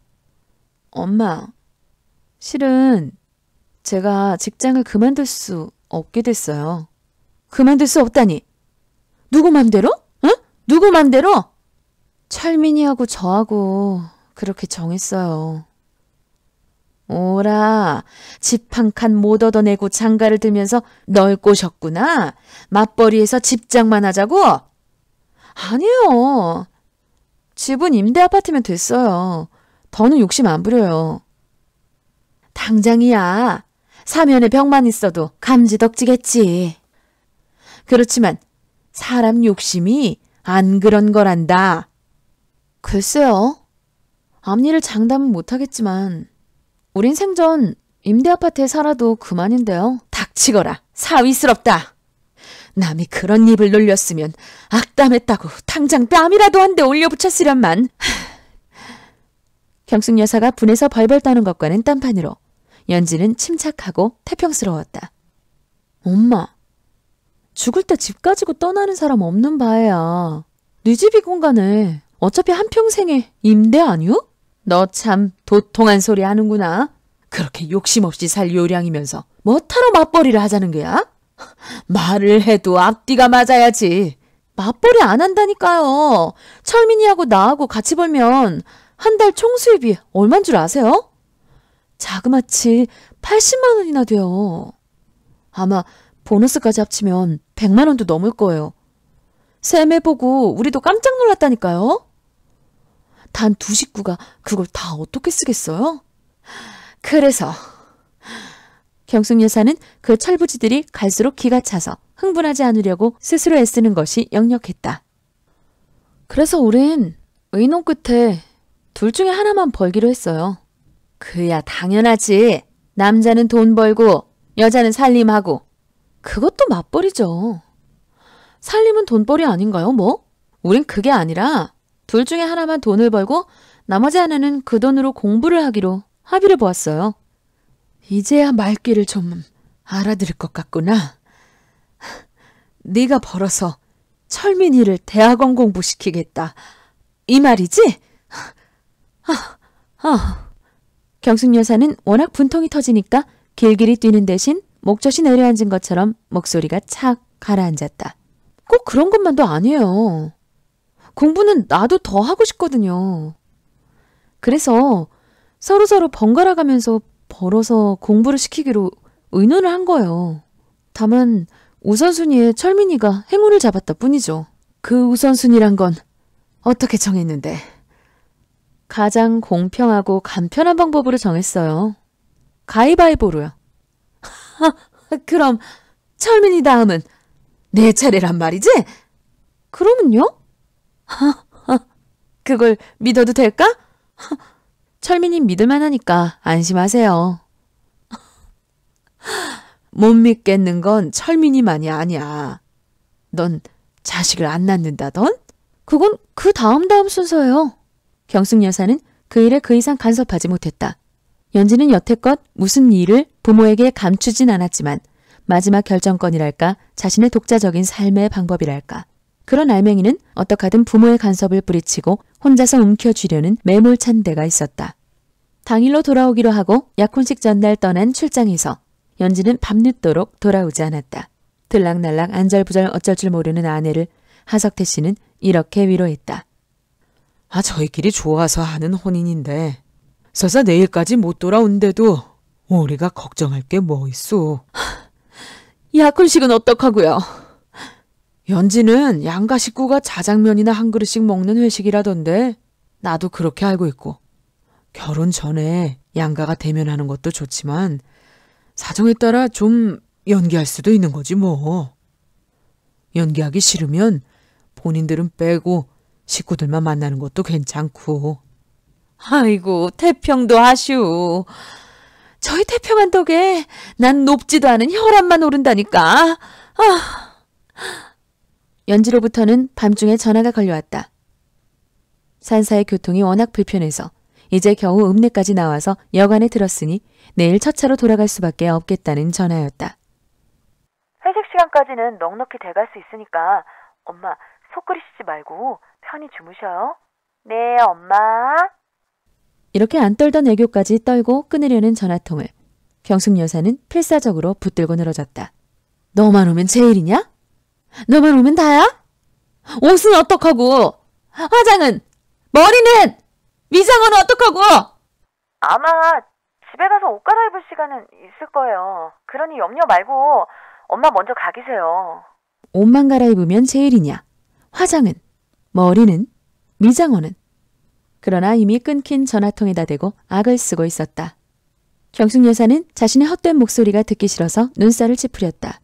엄마, 실은 제가 직장을 그만둘 수 없게 됐어요. 그만둘 수 없다니. 누구 맘대로? 응? 누구 맘대로? 철민이하고 저하고 그렇게 정했어요. 오라. 집한 칸 못 얻어내고 장가를 들면서 널 꼬셨구나. 맞벌이에서 집장만 하자고? 아니요. 집은 임대 아파트면 됐어요. 더는 욕심 안 부려요. 당장이야. 사면에 병만 있어도 감지덕지겠지. 그렇지만 사람 욕심이 안 그런 거란다. 글쎄요. 앞니를 장담은 못하겠지만 우린 생전 임대 아파트에 살아도 그만인데요. 닥치거라. 사위스럽다. 남이 그런 입을 놀렸으면 악담했다고 당장 뺨이라도 한 대 올려붙였으련만. 경숙 여사가 분해서 벌벌 떠는 것과는 딴판으로 연지는 침착하고 태평스러웠다. 엄마, 죽을 때 집 가지고 떠나는 사람 없는 바에야. 네 집이 공간에 어차피 한평생에 임대 아니오? 너참 도통한 소리 하는구나. 그렇게 욕심 없이 살 요량이면서 뭐타러 맞벌이를 하자는 거야? (laughs) 말을 해도 앞뒤가 맞아야지. 맞벌이 안 한다니까요. 철민이하고 나하고 같이 벌면 한 달 총수입이 얼만 줄 아세요? 자그마치 80만 원이나 돼요. 아마 보너스까지 합치면 100만 원도 넘을 거예요. 셈 해보고 우리도 깜짝 놀랐다니까요. 단두 식구가 그걸 다 어떻게 쓰겠어요? 그래서 경숙 여사는 그 철부지들이 갈수록 기가 차서 흥분하지 않으려고 스스로 애쓰는 것이 역력했다. 그래서 우린 의논 끝에 둘 중에 하나만 벌기로 했어요. 그야 당연하지. 남자는 돈 벌고 여자는 살림하고 그것도 맞벌이죠. 살림은 돈벌이 아닌가요, 뭐? 우린 그게 아니라 둘 중에 하나만 돈을 벌고 나머지 하나는 그 돈으로 공부를 하기로 합의를 보았어요. 이제야 말귀를 좀 알아들을 것 같구나. 네가 벌어서 철민이를 대학원 공부시키겠다. 이 말이지? 아, 아. 경숙 여사는 워낙 분통이 터지니까 길길이 뛰는 대신 목젖이 내려앉은 것처럼 목소리가 착 가라앉았다. 꼭 그런 것만도 아니에요. 공부는 나도 더 하고 싶거든요. 그래서 서로서로 번갈아 가면서 벌어서 공부를 시키기로 의논을 한 거예요. 다만 우선순위에 철민이가 행운을 잡았다 뿐이죠. 그 우선순위란 건 어떻게 정했는데? 가장 공평하고 간편한 방법으로 정했어요. 가위바위보로요. (laughs) 그럼 철민이 다음은 내 차례란 말이지? 그러면요? (laughs) 그걸 믿어도 될까? (laughs) 철민님 믿을만 하니까 안심하세요. (laughs) 못 믿겠는 건 철민이만이 아니야. 넌 자식을 안 낳는다던? 그건 그 다음 다음 순서예요. 경숙 여사는 그 일에 그 이상 간섭하지 못했다. 연지는 여태껏 무슨 일을 부모에게 감추진 않았지만 마지막 결정권이랄까 자신의 독자적인 삶의 방법이랄까 그런 알맹이는 어떡하든 부모의 간섭을 뿌리치고 혼자서 움켜쥐려는 매몰찬 데가 있었다. 당일로 돌아오기로 하고 약혼식 전날 떠난 출장에서 연지는 밤늦도록 돌아오지 않았다. 들락날락 안절부절 어쩔 줄 모르는 아내를 하석태 씨는 이렇게 위로했다. 아 저희끼리 좋아서 하는 혼인인데 서서 내일까지 못돌아온대도 우리가 걱정할 게 뭐 있어. 약혼식은 어떡하고요. 연지는 양가 식구가 자장면이나 한 그릇씩 먹는 회식이라던데 나도 그렇게 알고 있고 결혼 전에 양가가 대면하는 것도 좋지만 사정에 따라 좀 연기할 수도 있는 거지 뭐. 연기하기 싫으면 본인들은 빼고 식구들만 만나는 것도 괜찮고. 아이고 태평도 하시오. 저희 태평한 덕에 난 높지도 않은 혈압만 오른다니까. 아. 연지로부터는 밤중에 전화가 걸려왔다. 산사의 교통이 워낙 불편해서 이제 겨우 읍내까지 나와서 여관에 들었으니 내일 첫 차로 돌아갈 수밖에 없겠다는 전화였다.
회식 시간까지는 넉넉히 돼갈 수 있으니까 엄마 속 끓이시지 말고 편히 주무셔요. 네, 엄마.
이렇게 안 떨던 애교까지 떨고 끊으려는 전화통을 경숙 여사는 필사적으로 붙들고 늘어졌다. 너만 오면 제일이냐? 너만 오면
다야? 옷은 어떡하고? 화장은? 머리는? 미장은 어떡하고? 아마 집에 가서 옷 갈아입을 시간은 있을 거예요. 그러니 염려 말고 엄마 먼저 가 계세요.
옷만 갈아입으면 제일이냐? 화장은? 머리는? 미장원은? 그러나 이미 끊긴 전화통에다 대고 악을 쓰고 있었다. 경숙 여사는 자신의 헛된 목소리가 듣기 싫어서 눈살을 찌푸렸다.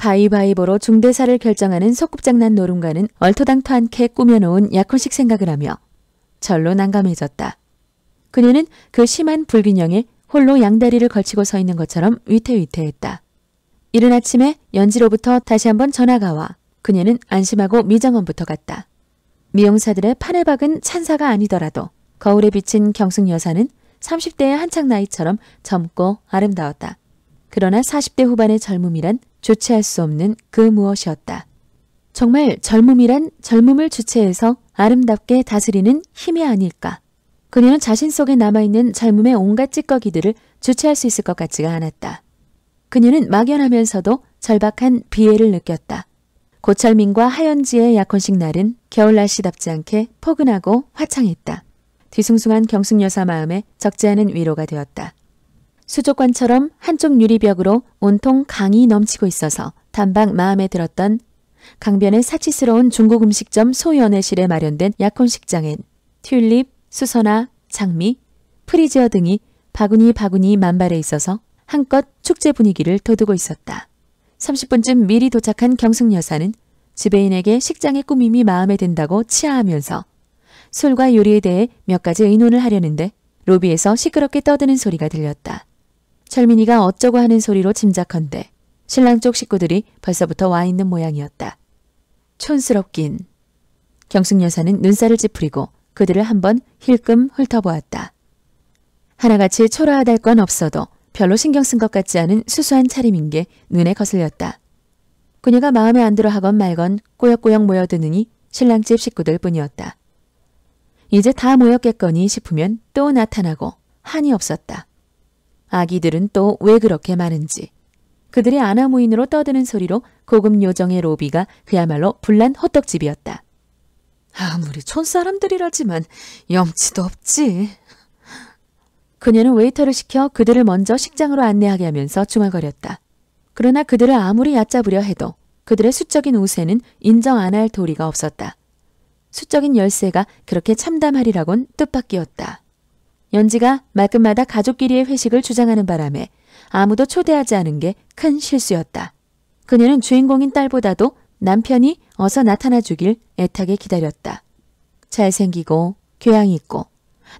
가위바위보로 중대사를 결정하는 소꿉장난 노름가는 얼토당토 않게 꾸며놓은 약혼식 생각을 하며 절로 난감해졌다. 그녀는 그 심한 불균형에 홀로 양다리를 걸치고 서 있는 것처럼 위태위태했다. 이른 아침에 연지로부터 다시 한번 전화가 와 그녀는 안심하고 미정원부터 갔다. 미용사들의 판을 박은 찬사가 아니더라도 거울에 비친 경숙 여사는 30대의 한창 나이처럼 젊고 아름다웠다. 그러나 40대 후반의 젊음이란 주체할 수 없는 그 무엇이었다. 정말 젊음이란 젊음을 주체해서 아름답게 다스리는 힘이 아닐까. 그녀는 자신 속에 남아있는 젊음의 온갖 찌꺼기들을 주체할 수 있을 것 같지가 않았다. 그녀는 막연하면서도 절박한 비애를 느꼈다. 고철민과 하연지의 약혼식 날은 겨울 날씨답지 않게 포근하고 화창했다. 뒤숭숭한 경숙 여사 마음에 적지 않은 위로가 되었다. 수족관처럼 한쪽 유리벽으로 온통 강이 넘치고 있어서 단방 마음에 들었던 강변의 사치스러운 중국 음식점 소연회실에 마련된 약혼식장엔 튤립, 수선화, 장미, 프리지어 등이 바구니 바구니 만발해 있어서 한껏 축제 분위기를 도두고 있었다. 30분쯤 미리 도착한 경숙 여사는 지배인에게 식장의 꾸밈이 마음에 든다고 치하하면서 술과 요리에 대해 몇 가지 의논을 하려는데 로비에서 시끄럽게 떠드는 소리가 들렸다. 철민이가 어쩌고 하는 소리로 짐작한데 신랑 쪽 식구들이 벌써부터 와 있는 모양이었다. 촌스럽긴. 경숙 여사는 눈살을 찌푸리고 그들을 한번 힐끔 훑어보았다. 하나같이 초라하달 건 없어도 별로 신경 쓴 것 같지 않은 수수한 차림인 게 눈에 거슬렸다. 그녀가 마음에 안 들어 하건 말건 꼬역꼬역 모여드느니 신랑집 식구들 뿐이었다. 이제 다 모였겠거니 싶으면 또 나타나고 한이 없었다. 아기들은 또 왜 그렇게 많은지. 그들의 아나무인으로 떠드는 소리로 고급 요정의 로비가 그야말로 불난 호떡집이었다. 아무리 촌사람들이라지만 염치도 없지. 그녀는 웨이터를 시켜 그들을 먼저 식장으로 안내하게 하면서 중얼거렸다. 그러나 그들을 아무리 얕잡으려 해도 그들의 수적인 우세는 인정 안 할 도리가 없었다. 수적인 열쇠가 그렇게 참담하리라곤 뜻밖이었다. 연지가 말끝마다 가족끼리의 회식을 주장하는 바람에 아무도 초대하지 않은 게 큰 실수였다. 그녀는 주인공인 딸보다도 남편이 어서 나타나 주길 애타게 기다렸다. 잘생기고 교양 있고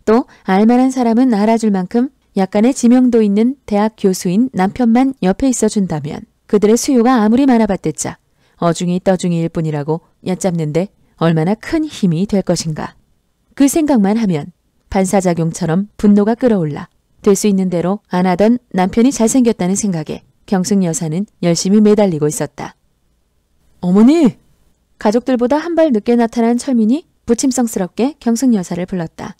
또 알만한 사람은 알아줄 만큼 약간의 지명도 있는 대학 교수인 남편만 옆에 있어 준다면 그들의 수요가 아무리 많아봤댔자 어중이 떠중이일 뿐이라고 얕잡는데 얼마나 큰 힘이 될 것인가. 그 생각만 하면 반사작용처럼 분노가 끌어올라 될 수 있는 대로 안 하던 남편이 잘생겼다는 생각에 경숙 여사는 열심히 매달리고 있었다. 어머니! 가족들보다 한 발 늦게 나타난 철민이 부침성스럽게 경숙 여사를 불렀다.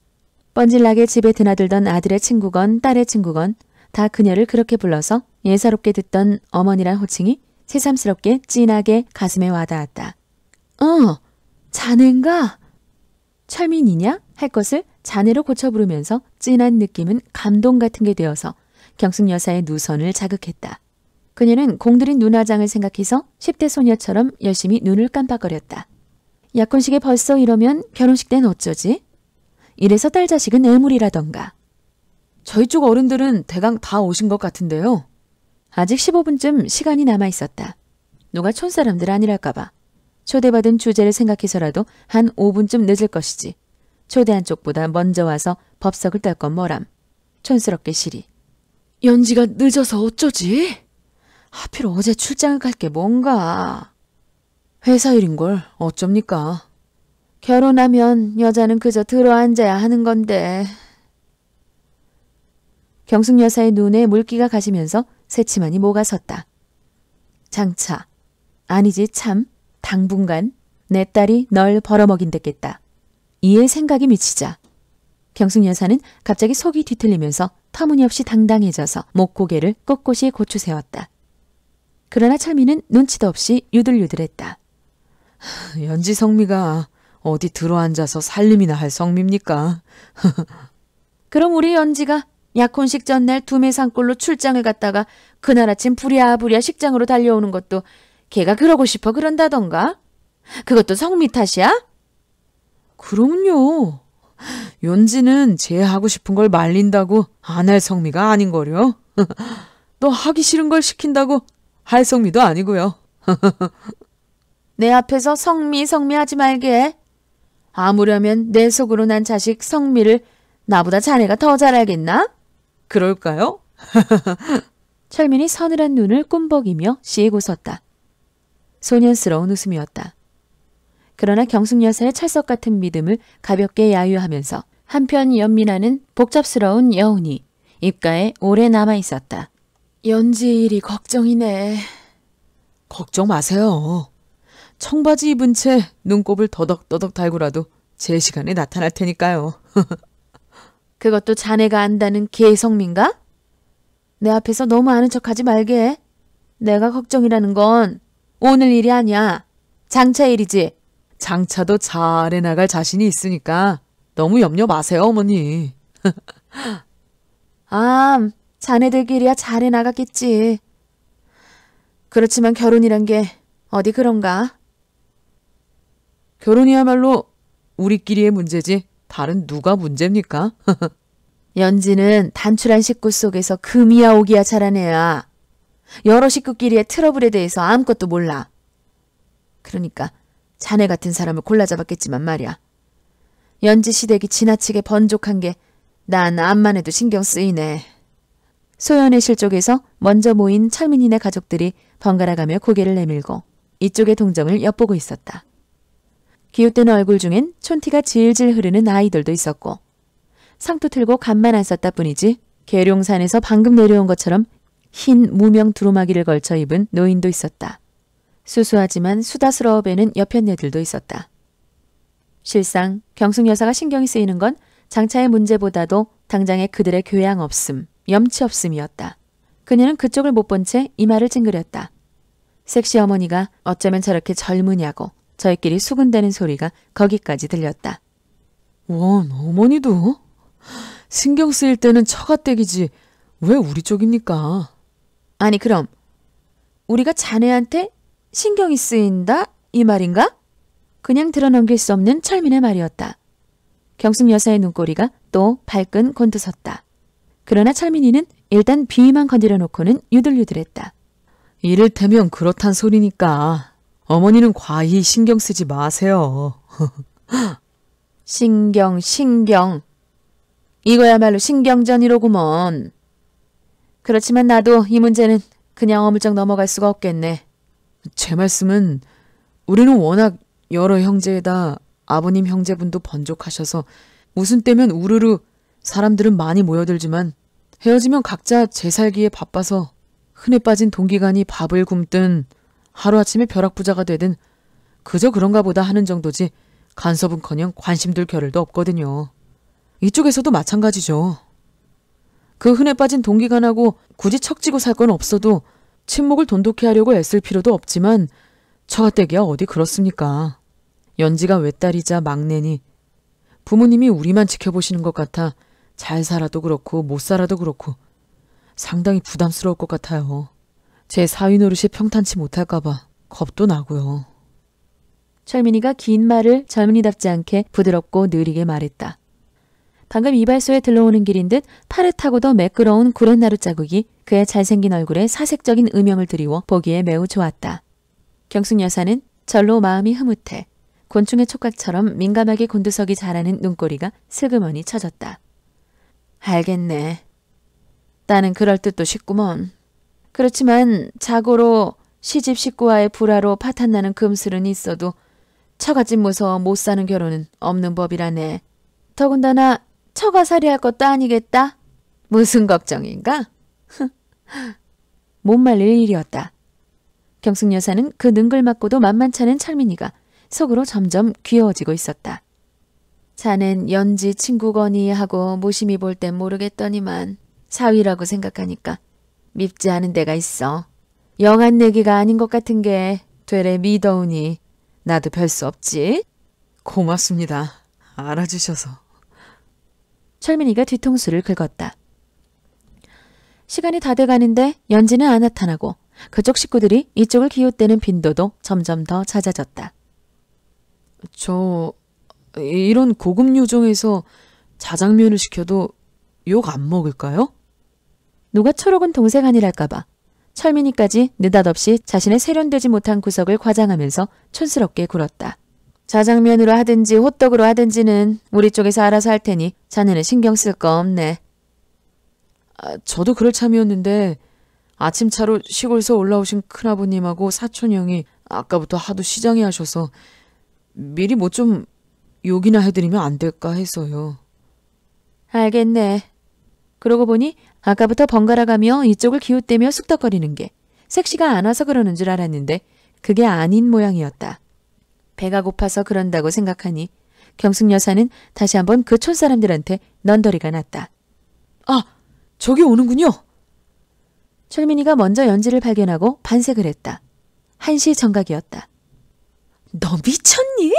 뻔질나게 집에 드나들던 아들의 친구건 딸의 친구건 다 그녀를 그렇게 불러서 예사롭게 듣던 어머니란 호칭이 새삼스럽게 진하게 가슴에 와닿았다. 어, 자넨가? 철민이냐? 할 것을 자네로 고쳐 부르면서 진한 느낌은 감동 같은 게 되어서 경숙 여사의 누선을 자극했다. 그녀는 공들인 눈화장을 생각해서 10대 소녀처럼 열심히 눈을 깜빡거렸다. 약혼식에 벌써 이러면 결혼식 땐 어쩌지? 이래서 딸 자식은 애물이라던가. 저희 쪽 어른들은 대강 다 오신 것 같은데요. 아직 15분쯤 시간이 남아 있었다. 누가 촌사람들 아니랄까봐. 초대받은 주제를 생각해서라도 한 5분쯤 늦을 것이지. 초대한 쪽보다 먼저 와서 법석을 떨건 뭐람. 촌스럽게 시리. 연지가 늦어서 어쩌지? 하필 아, 어제 출장을 갈 게 뭔가. 회사 일인걸 어쩝니까? 결혼하면 여자는 그저 들어앉아야 하는 건데. 경숙 여사의 눈에 물기가 가시면서 새치만이 뭐가 섰다. 장차, 아니지 참, 당분간 내 딸이 널 벌어먹인댔겠다. 이에 생각이 미치자 경숙 여사는 갑자기 속이 뒤틀리면서 터무니없이 당당해져서 목고개를 꼿꼿이 고추세웠다. 그러나 철미는 눈치도 없이 유들유들했다. 연지 성미가 어디 들어앉아서 살림이나 할 성미입니까? (laughs) 그럼 우리 연지가 약혼식 전날 두메산골로 출장을 갔다가 그날 아침 부랴부랴 식장으로 달려오는 것도 걔가 그러고 싶어 그런다던가? 그것도 성미 탓이야? 그럼요. 윤지는 제 하고 싶은 걸 말린다고 안 할 성미가 아닌걸요. (laughs) 너 하기 싫은 걸 시킨다고 할 성미도 아니고요. (laughs) 내 앞에서 성미 성미 하지 말게. 아무려면 내 속으로 난 자식 성미를 나보다 자네가 더 잘 알겠나? 그럴까요? (laughs) 철민이 서늘한 눈을 꿈벅이며 씩 웃었다. 소년스러운 웃음이었다. 그러나 경숙 여사의 찰석 같은 믿음을 가볍게 야유하면서 한편 연민하는 복잡스러운 여운이 입가에 오래 남아 있었다. 연지일이 걱정이네. 걱정 마세요. 청바지 입은 채 눈곱을 더덕더덕 달고라도 제 시간에 나타날 테니까요. (laughs) 그것도 자네가 안다는 개성민가? 내 앞에서 너무 아는 척하지 말게. 내가 걱정이라는 건 오늘 일이 아니야. 장차 일이지. 장차도 잘 해나갈 자신이 있으니까 너무 염려 마세요, 어머니. (laughs) 암, 자네들끼리야 잘 해나갔겠지. 그렇지만 결혼이란 게 어디 그런가? 결혼이야말로 우리끼리의 문제지 다른 누가 문제입니까? (laughs) 연지는 단출한 식구 속에서 금이야 오기야 잘한 애야. 여러 식구끼리의 트러블에 대해서 아무것도 몰라. 그러니까 자네 같은 사람을 골라 잡았겠지만 말이야. 연지 시댁이 지나치게 번족한 게 난 암만 해도 신경 쓰이네. 소연의실 쪽에서 먼저 모인 철민이네 가족들이 번갈아가며 고개를 내밀고 이쪽의 동정을 엿보고 있었다. 기웃대는 얼굴 중엔 촌티가 질질 흐르는 아이들도 있었고 상투 틀고 간만 안 썼다 뿐이지 계룡산에서 방금 내려온 것처럼 흰 무명 두루마기를 걸쳐 입은 노인도 있었다. 수수하지만 수다스러워 배는 여편네들도 있었다. 실상 경숙 여사가 신경이 쓰이는 건 장차의 문제보다도 당장의 그들의 교양 없음, 염치 없음이었다. 그녀는 그쪽을 못 본 채 이마를 찡그렸다. 섹시 어머니가 어쩌면 저렇게 젊으냐고 저희끼리 수군대는 소리가 거기까지 들렸다. 원, 어머니도? 신경 쓰일 때는 처가댁이지 왜 우리 쪽입니까? 아니 그럼 우리가 자네한테 신경이 쓰인다 이 말인가? 그냥 드러넘길수 없는 철민의 말이었다. 경숙 여사의 눈꼬리가 또 발끈 곤두섰다. 그러나 철민이는 일단 비위만 건드려 놓고는 유들유들했다. 이를테면 그렇단 소리니까 어머니는 과히 신경 쓰지 마세요. (laughs) 신경 신경 이거야말로 신경전이로구먼. 그렇지만 나도 이 문제는 그냥 어물쩍 넘어갈 수가 없겠네. 제 말씀은 우리는 워낙 여러 형제에다 아버님 형제분도 번족하셔서 무슨 때면 우르르 사람들은 많이 모여들지만 헤어지면 각자 제 살기에 바빠서 흔해 빠진 동기간이 밥을 굶든 하루아침에 벼락부자가 되든 그저 그런가 보다 하는 정도지 간섭은커녕 관심들 겨를도 없거든요. 이쪽에서도 마찬가지죠. 그 흔해 빠진 동기간하고 굳이 척지고 살 건 없어도 침묵을 돈독히 하려고 애쓸 필요도 없지만 처가댁이야 어디 그렇습니까. 연지가 외딸이자 막내니 부모님이 우리만 지켜보시는 것 같아 잘 살아도 그렇고 못 살아도 그렇고 상당히 부담스러울 것 같아요. 제 사위 노릇이 평탄치 못할까봐 겁도 나고요. 철민이가 긴 말을 젊은이답지 않게 부드럽고 느리게 말했다. 방금 이발소에 들러오는 길인 듯 파릇하고도 매끄러운 구렛나루 자국이 그의 잘생긴 얼굴에 사색적인 음영을 드리워 보기에 매우 좋았다. 경숙 여사는 절로 마음이 흐뭇해 곤충의 촉각처럼 민감하게 곤두석이 자라는 눈꼬리가 슬그머니 쳐졌다. 알겠네. 나는 그럴듯도 싶구먼. 그렇지만 자고로 시집 식구와의 불화로 파탄나는 금슬은 있어도 처갓집 무서워 못 사는 결혼은 없는 법이라네. 더군다나 처가 살이할 것도 아니겠다. 무슨 걱정인가? (laughs) 못 말릴 일이었다. 경숙 여사는 그 능글맞고도 만만찮은 철민이가 속으로 점점 귀여워지고 있었다. 자넨 연지 친구거니 하고 무심히볼 땐 모르겠더니만 사위라고 생각하니까 밉지 않은 데가 있어. 영한 내기가 아닌 것 같은 게 되레 미더우니 나도 별 수 없지. 고맙습니다. 알아주셔서. 철민이가 뒤통수를 긁었다. 시간이 다 돼가는데 연지는 안 나타나고 그쪽 식구들이 이쪽을 기웃대는 빈도도 점점 더 잦아졌다. 저 이런 고급 요정에서 자장면을 시켜도 욕 안 먹을까요? 누가 초록은 동생 아니랄까봐 철민이까지 느닷없이 자신의 세련되지 못한 구석을 과장하면서 촌스럽게 굴었다. 자장면으로 하든지 호떡으로 하든지는 우리 쪽에서 알아서 할 테니 자네는 신경 쓸 거 없네. 아, 저도 그럴 참이었는데 아침차로 시골서 올라오신 큰아버님하고 사촌형이 아까부터 하도 시장에 하셔서 미리 뭐 좀 욕이나 해드리면 안 될까 해서요. 알겠네. 그러고 보니 아까부터 번갈아가며 이쪽을 기웃대며 쑥덕거리는 게 섹시가 안 와서 그러는 줄 알았는데 그게 아닌 모양이었다. 배가 고파서 그런다고 생각하니 경숙 여사는 다시 한 번 그촌 사람들한테 넌더리가 났다. 아, 저기 오는군요. 철민이가 먼저 연지를 발견하고 반색을 했다. 한시 정각이었다. 너 미쳤니?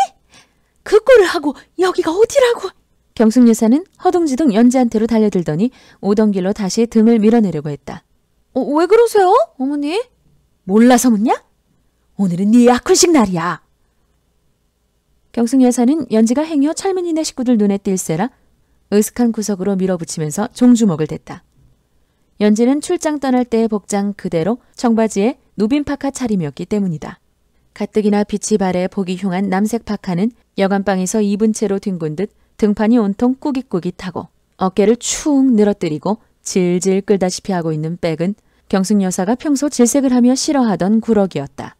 그 꼴을 하고 여기가 어디라고? 경숙 여사는 허둥지둥 연지한테로 달려들더니 오던 길로 다시 등을 밀어내려고 했다. 어, 왜 그러세요, 어머니? 몰라서 묻냐? 오늘은 네 약혼식 날이야. 경숙 여사는 연지가 행여 철민이네 식구들 눈에 띌세라 으슥한 구석으로 밀어붙이면서 종주먹을 댔다. 연지는 출장 떠날 때의 복장 그대로 청바지에 누빈 파카 차림이었기 때문이다. 가뜩이나 빛이 발에 보기 흉한 남색 파카는 여간방에서 입은 채로 뒹군 듯 등판이 온통 꾸깃꾸깃하고 어깨를 축 늘어뜨리고 질질 끌다시피 하고 있는 백은 경숙 여사가 평소 질색을 하며 싫어하던 구럭이었다.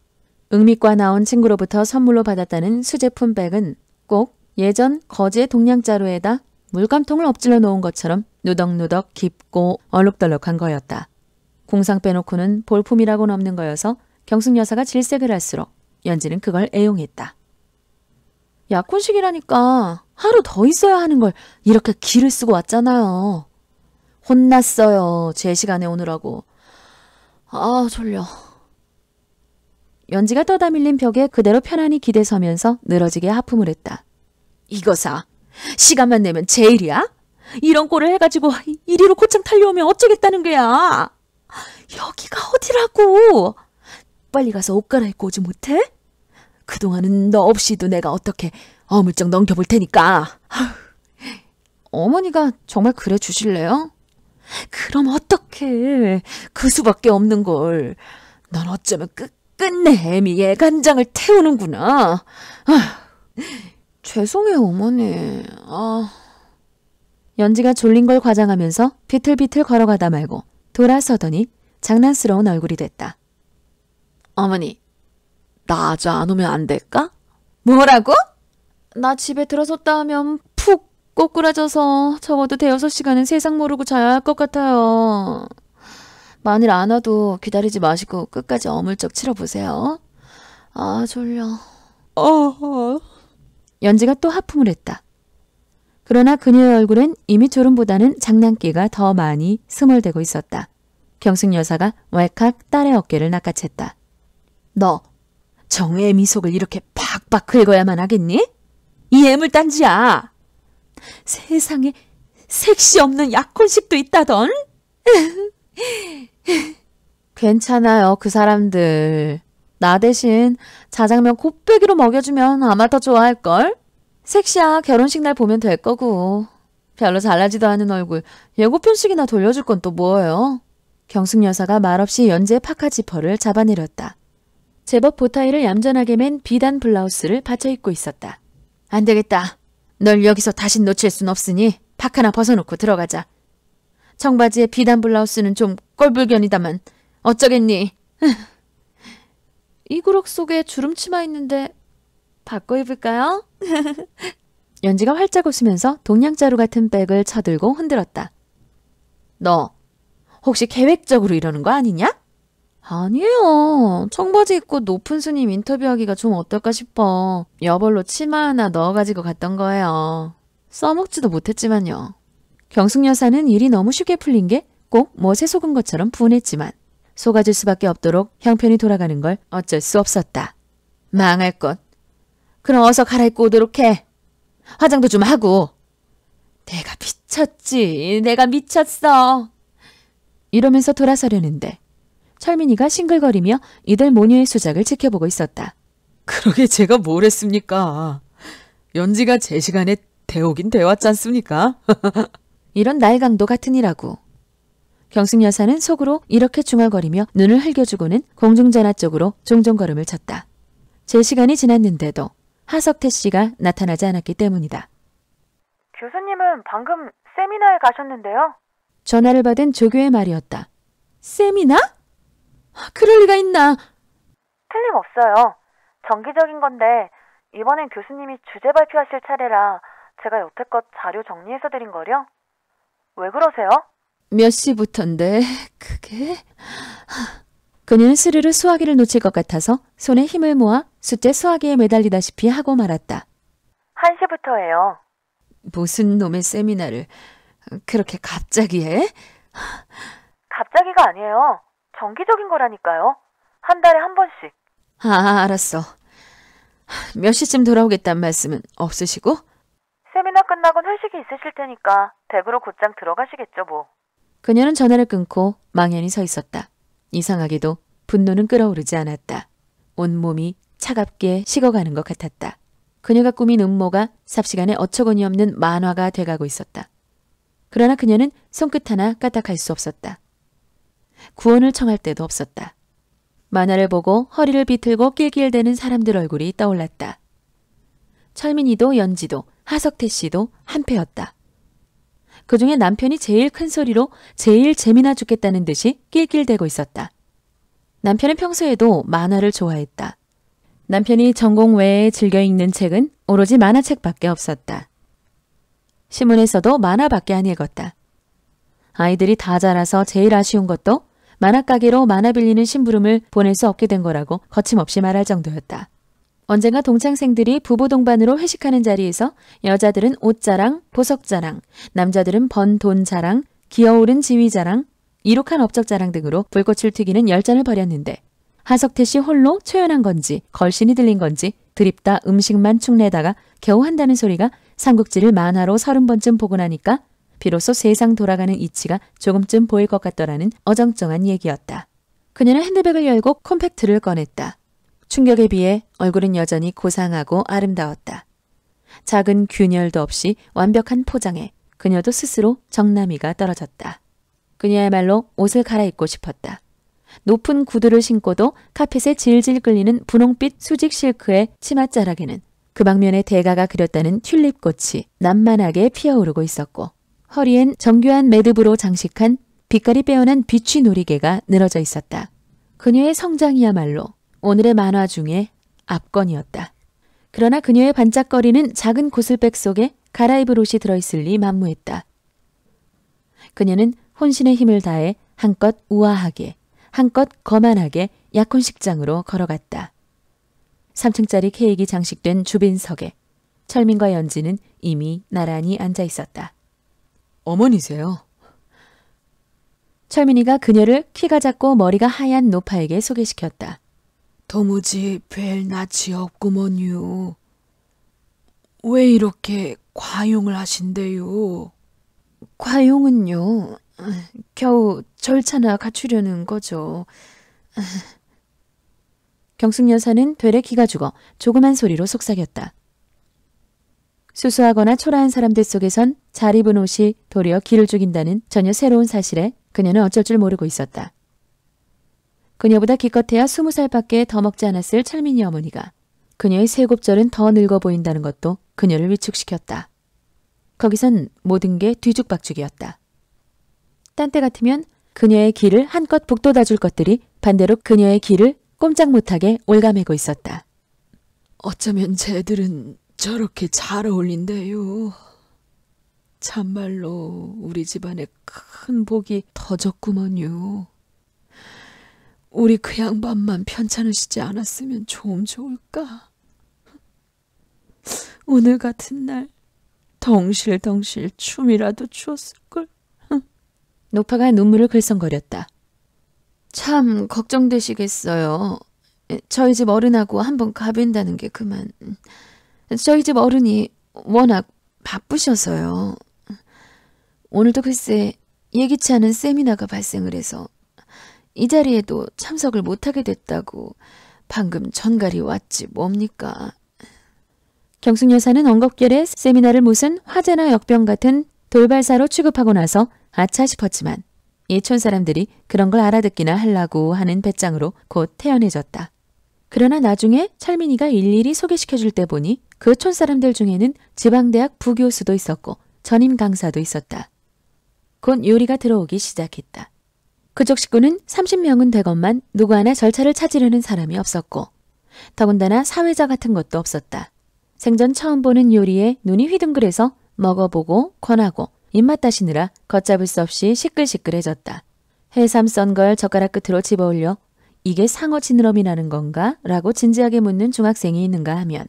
응미과 나온 친구로부터 선물로 받았다는 수제품 백은 꼭 예전 거제 동양자루에다 물감통을 엎질러 놓은 것처럼 누덕누덕 깊고 얼룩덜룩한 거였다. 공상 빼놓고는 볼품이라고는 없는 거여서 경숙 여사가 질색을 할수록 연지는 그걸 애용했다. 약혼식이라니까 하루 더 있어야 하는 걸 이렇게 기를 쓰고 왔잖아요. 혼났어요. 제 시간에 오느라고. 아 졸려. 연지가 떠다 밀린 벽에 그대로 편안히 기대서면서 늘어지게 하품을 했다. 이거사, 시간만 내면 제일이야? 이런 꼴을 해가지고 이리로 곧장 달려오면 어쩌겠다는 거야? 여기가 어디라고? 빨리 가서 옷 갈아입고 오지 못해? 그동안은 너 없이도 내가 어떻게 어물쩍 넘겨볼 테니까. 어머니가 정말 그래 주실래요? 그럼 어떡해. 그 수밖에 없는 걸. 넌 어쩌면 끝 끝내 애미의 간장을 태우는구나. 아, 죄송해요, 어머니. 아... 연지가 졸린 걸 과장하면서 비틀비틀 걸어가다 말고 돌아서더니 장난스러운 얼굴이 됐다. 어머니, 나 아주 안 오면 안 될까? 뭐라고? 나 집에 들어섰다 하면 푹 꼬꾸라져서 적어도 대여섯 시간은 세상 모르고 자야 할 것 같아요. 만일 안 와도 기다리지 마시고 끝까지 어물쩍 치러보세요. 아 졸려. 어. 연지가 또 하품을 했다. 그러나 그녀의 얼굴엔 이미 졸음보다는 장난기가 더 많이 스멀대고 있었다. 경숙 여사가 왈칵 딸의 어깨를 낚아챘다. 너 정의 미속을 이렇게 팍팍 긁어야만 하겠니? 이 애물단지야. 세상에 색시 없는 약혼식도 있다던. (laughs) 괜찮아요, 그 사람들. 나 대신 자장면 곱빼기로 먹여주면 아마 더 좋아할걸? 섹시야, 결혼식 날 보면 될 거고. 별로 잘나지도 않은 얼굴, 예고편식이나 돌려줄 건 또 뭐예요? 경숙 여사가 말없이 연재 파카 지퍼를 잡아내렸다. 제법 보타이를 얌전하게 맨 비단 블라우스를 받쳐 입고 있었다. 안 되겠다. 널 여기서 다시 놓칠 순 없으니 파카나 벗어놓고 들어가자. 청바지에 비단 블라우스는 좀 꼴불견이다만 어쩌겠니? (laughs) 이그럭 속에 주름치마 있는데 바꿔 입을까요? (laughs) 연지가 활짝 웃으면서 동양자루 같은 백을 쳐들고 흔들었다. 너 혹시 계획적으로 이러는 거 아니냐? 아니에요. 청바지 입고 높은 스님 인터뷰하기가 좀 어떨까 싶어. 여벌로 치마 하나 넣어가지고 갔던 거예요. 써먹지도 못했지만요. 경숙 여사는 일이 너무 쉽게 풀린 게꼭 멋에 뭐 속은 것처럼 분했지만 속아질 수밖에 없도록 형편이 돌아가는 걸 어쩔 수 없었다. 망할 것. 그럼 어서 갈아입고 오도록 해. 화장도 좀 하고. 내가 미쳤지. 내가 미쳤어. 이러면서 돌아서려는데 철민이가 싱글거리며 이들 모녀의 수작을 지켜보고 있었다. 그러게 제가 뭘 했습니까? 연지가 제 시간에 대오긴 대왔지 않습니까? (laughs) 이런 날강도 같으니라고. 경숙 여사는 속으로 이렇게 중얼거리며 눈을 흘겨주고는 공중전화 쪽으로 종종 걸음을 쳤다. 제 시간이 지났는데도 하석태 씨가 나타나지 않았기 때문이다.
교수님은 방금 세미나에 가셨는데요.
전화를 받은 조교의 말이었다.
세미나? 아, 그럴 리가 있나? 틀림없어요. 정기적인 건데 이번엔 교수님이 주제 발표하실 차례라 제가 여태껏 자료 정리해서 드린 거려. 왜 그러세요?
몇시부터인데 그게? 그녀는 스르르 수화기를 놓칠 것 같아서 손에 힘을 모아 숫자 수화기에 매달리다시피 하고 말았다.
1시부터예요.
무슨 놈의 세미나를 그렇게 갑자기 해?
갑자기가 아니에요. 정기적인 거라니까요. 한 달에 한 번씩.
아, 알았어. 몇 시쯤 돌아오겠단 말씀은 없으시고?
세미나 끝나곤 회식이 있으실 테니까 댁으로 곧장 들어가시겠죠
뭐. 그녀는 전화를 끊고 망연히 서 있었다. 이상하게도 분노는 끓어오르지 않았다. 온몸이 차갑게 식어가는 것 같았다. 그녀가 꾸민 음모가 삽시간에 어처구니 없는 만화가 돼가고 있었다. 그러나 그녀는 손끝 하나 까딱할 수 없었다. 구원을 청할 때도 없었다. 만화를 보고 허리를 비틀고 낄낄대는 사람들 얼굴이 떠올랐다. 철민이도 연지도 하석태 씨도 한패였다. 그 중에 남편이 제일 큰 소리로 제일 재미나 죽겠다는 듯이 낄낄대고 있었다. 남편은 평소에도 만화를 좋아했다. 남편이 전공 외에 즐겨 읽는 책은 오로지 만화책밖에 없었다. 신문에서도 만화밖에 안 읽었다. 아이들이 다 자라서 제일 아쉬운 것도 만화가게로 만화 빌리는 심부름을 보낼 수 없게 된 거라고 거침없이 말할 정도였다. 언젠가 동창생들이 부부 동반으로 회식하는 자리에서 여자들은 옷자랑, 보석자랑, 남자들은 번 돈 자랑, 기어오른 지휘 자랑, 이룩한 업적 자랑 등으로 불꽃을 튀기는 열전을 벌였는데 하석태 씨 홀로 초연한 건지 걸신이 들린 건지 드립다 음식만 축내다가 겨우 한다는 소리가 삼국지를 만화로 서른 번쯤 보고 나니까 비로소 세상 돌아가는 이치가 조금쯤 보일 것 같더라는 어정쩡한 얘기였다. 그녀는 핸드백을 열고 콤팩트를 꺼냈다. 충격에 비해 얼굴은 여전히 고상하고 아름다웠다. 작은 균열도 없이 완벽한 포장에 그녀도 스스로 정남이가 떨어졌다. 그녀야말로 옷을 갈아입고 싶었다. 높은 구두를 신고도 카펫에 질질 끌리는 분홍빛 수직 실크의 치맛자락에는 그 방면에 대가가 그렸다는 튤립꽃이 난만하게 피어오르고 있었고 허리엔 정교한 매듭으로 장식한 빛깔이 빼어난 비취 놀이개가 늘어져 있었다. 그녀의 성장이야말로 오늘의 만화 중에 압권이었다. 그러나 그녀의 반짝거리는 작은 고슬백 속에 갈아입을 옷이 들어있을 리 만무했다. 그녀는 혼신의 힘을 다해 한껏 우아하게, 한껏 거만하게 약혼식장으로 걸어갔다. 3층짜리 케이크 장식된 주빈석에 철민과 연지는 이미 나란히 앉아 있었다. 어머니세요? 철민이가 그녀를 키가 작고 머리가 하얀 노파에게 소개시켰다. 도무지 별 낯이 없구먼요. 왜 이렇게 과용을 하신대요? 과용은요, 겨우 절차나 갖추려는 거죠. 경숙 여사는 되레 키가 죽어 조그만 소리로 속삭였다. 수수하거나 초라한 사람들 속에선 잘 입은 옷이 도리어 기를 죽인다는 전혀 새로운 사실에 그녀는 어쩔 줄 모르고 있었다. 그녀보다 기껏해야 스무 살밖에 더 먹지 않았을 철민이 어머니가 그녀의 세곱절은 더 늙어 보인다는 것도 그녀를 위축시켰다. 거기선 모든 게 뒤죽박죽이었다. 딴 때 같으면 그녀의 길을 한껏 북돋아 줄 것들이 반대로 그녀의 길을 꼼짝 못하게 올가매고 있었다. 어쩌면 쟤들은 저렇게 잘 어울린대요. 참말로 우리 집안에 큰 복이 터졌구먼요. 우리 그 양반만 편찮으시지 않았으면 좀 좋을까. 오늘 같은 날 덩실덩실 춤이라도 추었을걸. 노파가 눈물을 글썽거렸다. 참 걱정되시겠어요. 저희 집 어른하고 한번 가빈다는 게 그만. 저희 집 어른이 워낙 바쁘셔서요. 오늘도 글쎄 예기치 않은 세미나가 발생을 해서 이 자리에도 참석을 못하게 됐다고 방금 전갈이 왔지 뭡니까. 경숙 여사는 언급결에 세미나를 무슨 화재나 역병 같은 돌발사로 취급하고 나서 아차 싶었지만 예촌 사람들이 그런 걸 알아듣기나 하려고 하는 배짱으로 곧 태연해졌다. 그러나 나중에 철민이가 일일이 소개시켜줄 때 보니 그 촌 사람들 중에는 지방대학 부교수도 있었고 전임 강사도 있었다. 곧 요리가 들어오기 시작했다. 그쪽 식구는 30명은 되건만 누구 하나 절차를 찾으려는 사람이 없었고 더군다나 사회자 같은 것도 없었다. 생전 처음 보는 요리에 눈이 휘둥그레서 먹어보고 권하고 입맛 따시느라 걷잡을 수 없이 시끌시끌해졌다. 해삼 썬 걸 젓가락 끝으로 집어올려 이게 상어 지느러미라는 건가? 라고 진지하게 묻는 중학생이 있는가 하면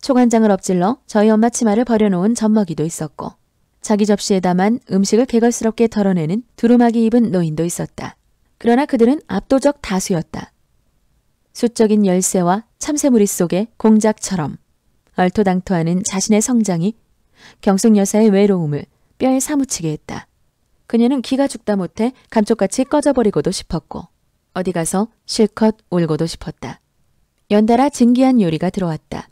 초간장을 엎질러 저희 엄마 치마를 버려놓은 젖먹이도 있었고 자기 접시에 담은 음식을 개걸스럽게 덜어내는 두루마기 입은 노인도 있었다. 그러나 그들은 압도적 다수였다. 수적인 열쇠와 참새무리 속의 공작처럼 얼토당토하는 자신의 성장이 경숙 여사의 외로움을 뼈에 사무치게 했다. 그녀는 기가 죽다 못해 감쪽같이 꺼져버리고도 싶었고 어디 가서 실컷 울고도 싶었다. 연달아 진기한 요리가 들어왔다.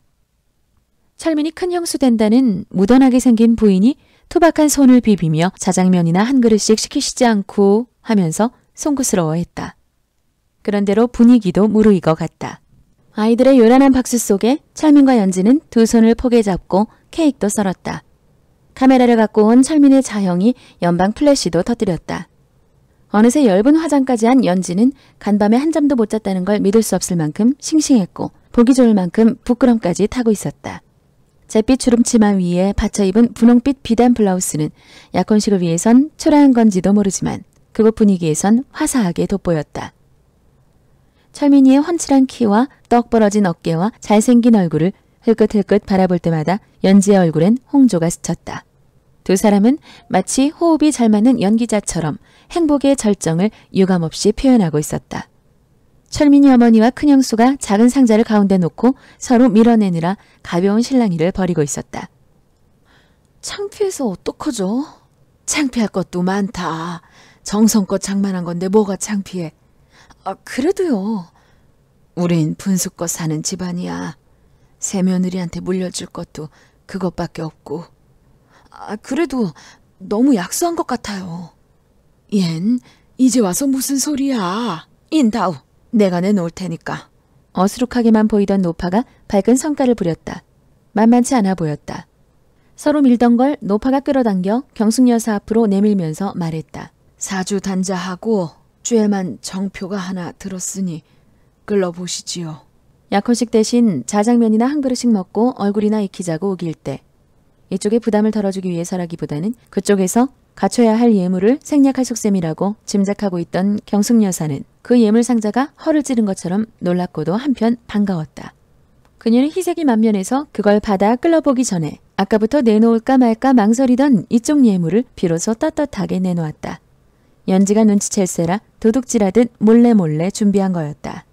철민이 큰 형수 된다는 무던하게 생긴 부인이 투박한 손을 비비며 자장면이나 한 그릇씩 시키시지 않고 하면서 송구스러워했다. 그런대로 분위기도 무르익어 갔다. 아이들의 요란한 박수 속에 철민과 연지는 두 손을 포개 잡고 케이크도 썰었다. 카메라를 갖고 온 철민의 자형이 연방 플래시도 터뜨렸다. 어느새 엷은 화장까지 한 연지는 간밤에 한 잠도 못 잤다는 걸 믿을 수 없을 만큼 싱싱했고 보기 좋을 만큼 부끄럼까지 타고 있었다. 잿빛 주름치마 위에 받쳐 입은 분홍빛 비단 블라우스는 약혼식을 위해선 초라한 건지도 모르지만 그곳 분위기에선 화사하게 돋보였다. 철민이의 훤칠한 키와 떡 벌어진 어깨와 잘생긴 얼굴을 흘끗흘끗 바라볼 때마다 연지의 얼굴엔 홍조가 스쳤다. 두 사람은 마치 호흡이 잘 맞는 연기자처럼 행복의 절정을 유감없이 표현하고 있었다. 철민이 어머니와 큰형수가 작은 상자를 가운데 놓고 서로 밀어내느라 가벼운 실랑이를 벌이고 있었다. 창피해서 어떡하죠? 창피할 것도 많다. 정성껏 장만한 건데 뭐가 창피해. 아, 그래도요. 우린 분수껏 사는 집안이야. 새며느리한테 물려줄 것도 그것밖에 없고. 아, 그래도 너무 약소한 것 같아요. 얜 이제 와서 무슨 소리야. 인다우. 내가 내놓을 테니까. 어수룩하게만 보이던 노파가 밝은 성깔을 부렸다. 만만치 않아 보였다. 서로 밀던 걸 노파가 끌어당겨 경숙 여사 앞으로 내밀면서 말했다. 사주 단자하고 쬐만 정표가 하나 들었으니 끌러보시지요. 약혼식 대신 자장면이나 한 그릇씩 먹고 얼굴이나 익히자고 우길 때 이쪽에 부담을 덜어주기 위해서라기보다는 그쪽에서 갖춰야 할 예물을 생략할 속셈이라고 짐작하고 있던 경숙 여사는 그 예물상자가 허를 찌른 것처럼 놀랐고도 한편 반가웠다. 그녀는 희색이 만면에서 그걸 받아 끌어보기 전에 아까부터 내놓을까 말까 망설이던 이쪽 예물을 비로소 떳떳하게 내놓았다. 연지가 눈치챌세라 도둑질하듯 몰래 몰래 준비한 거였다.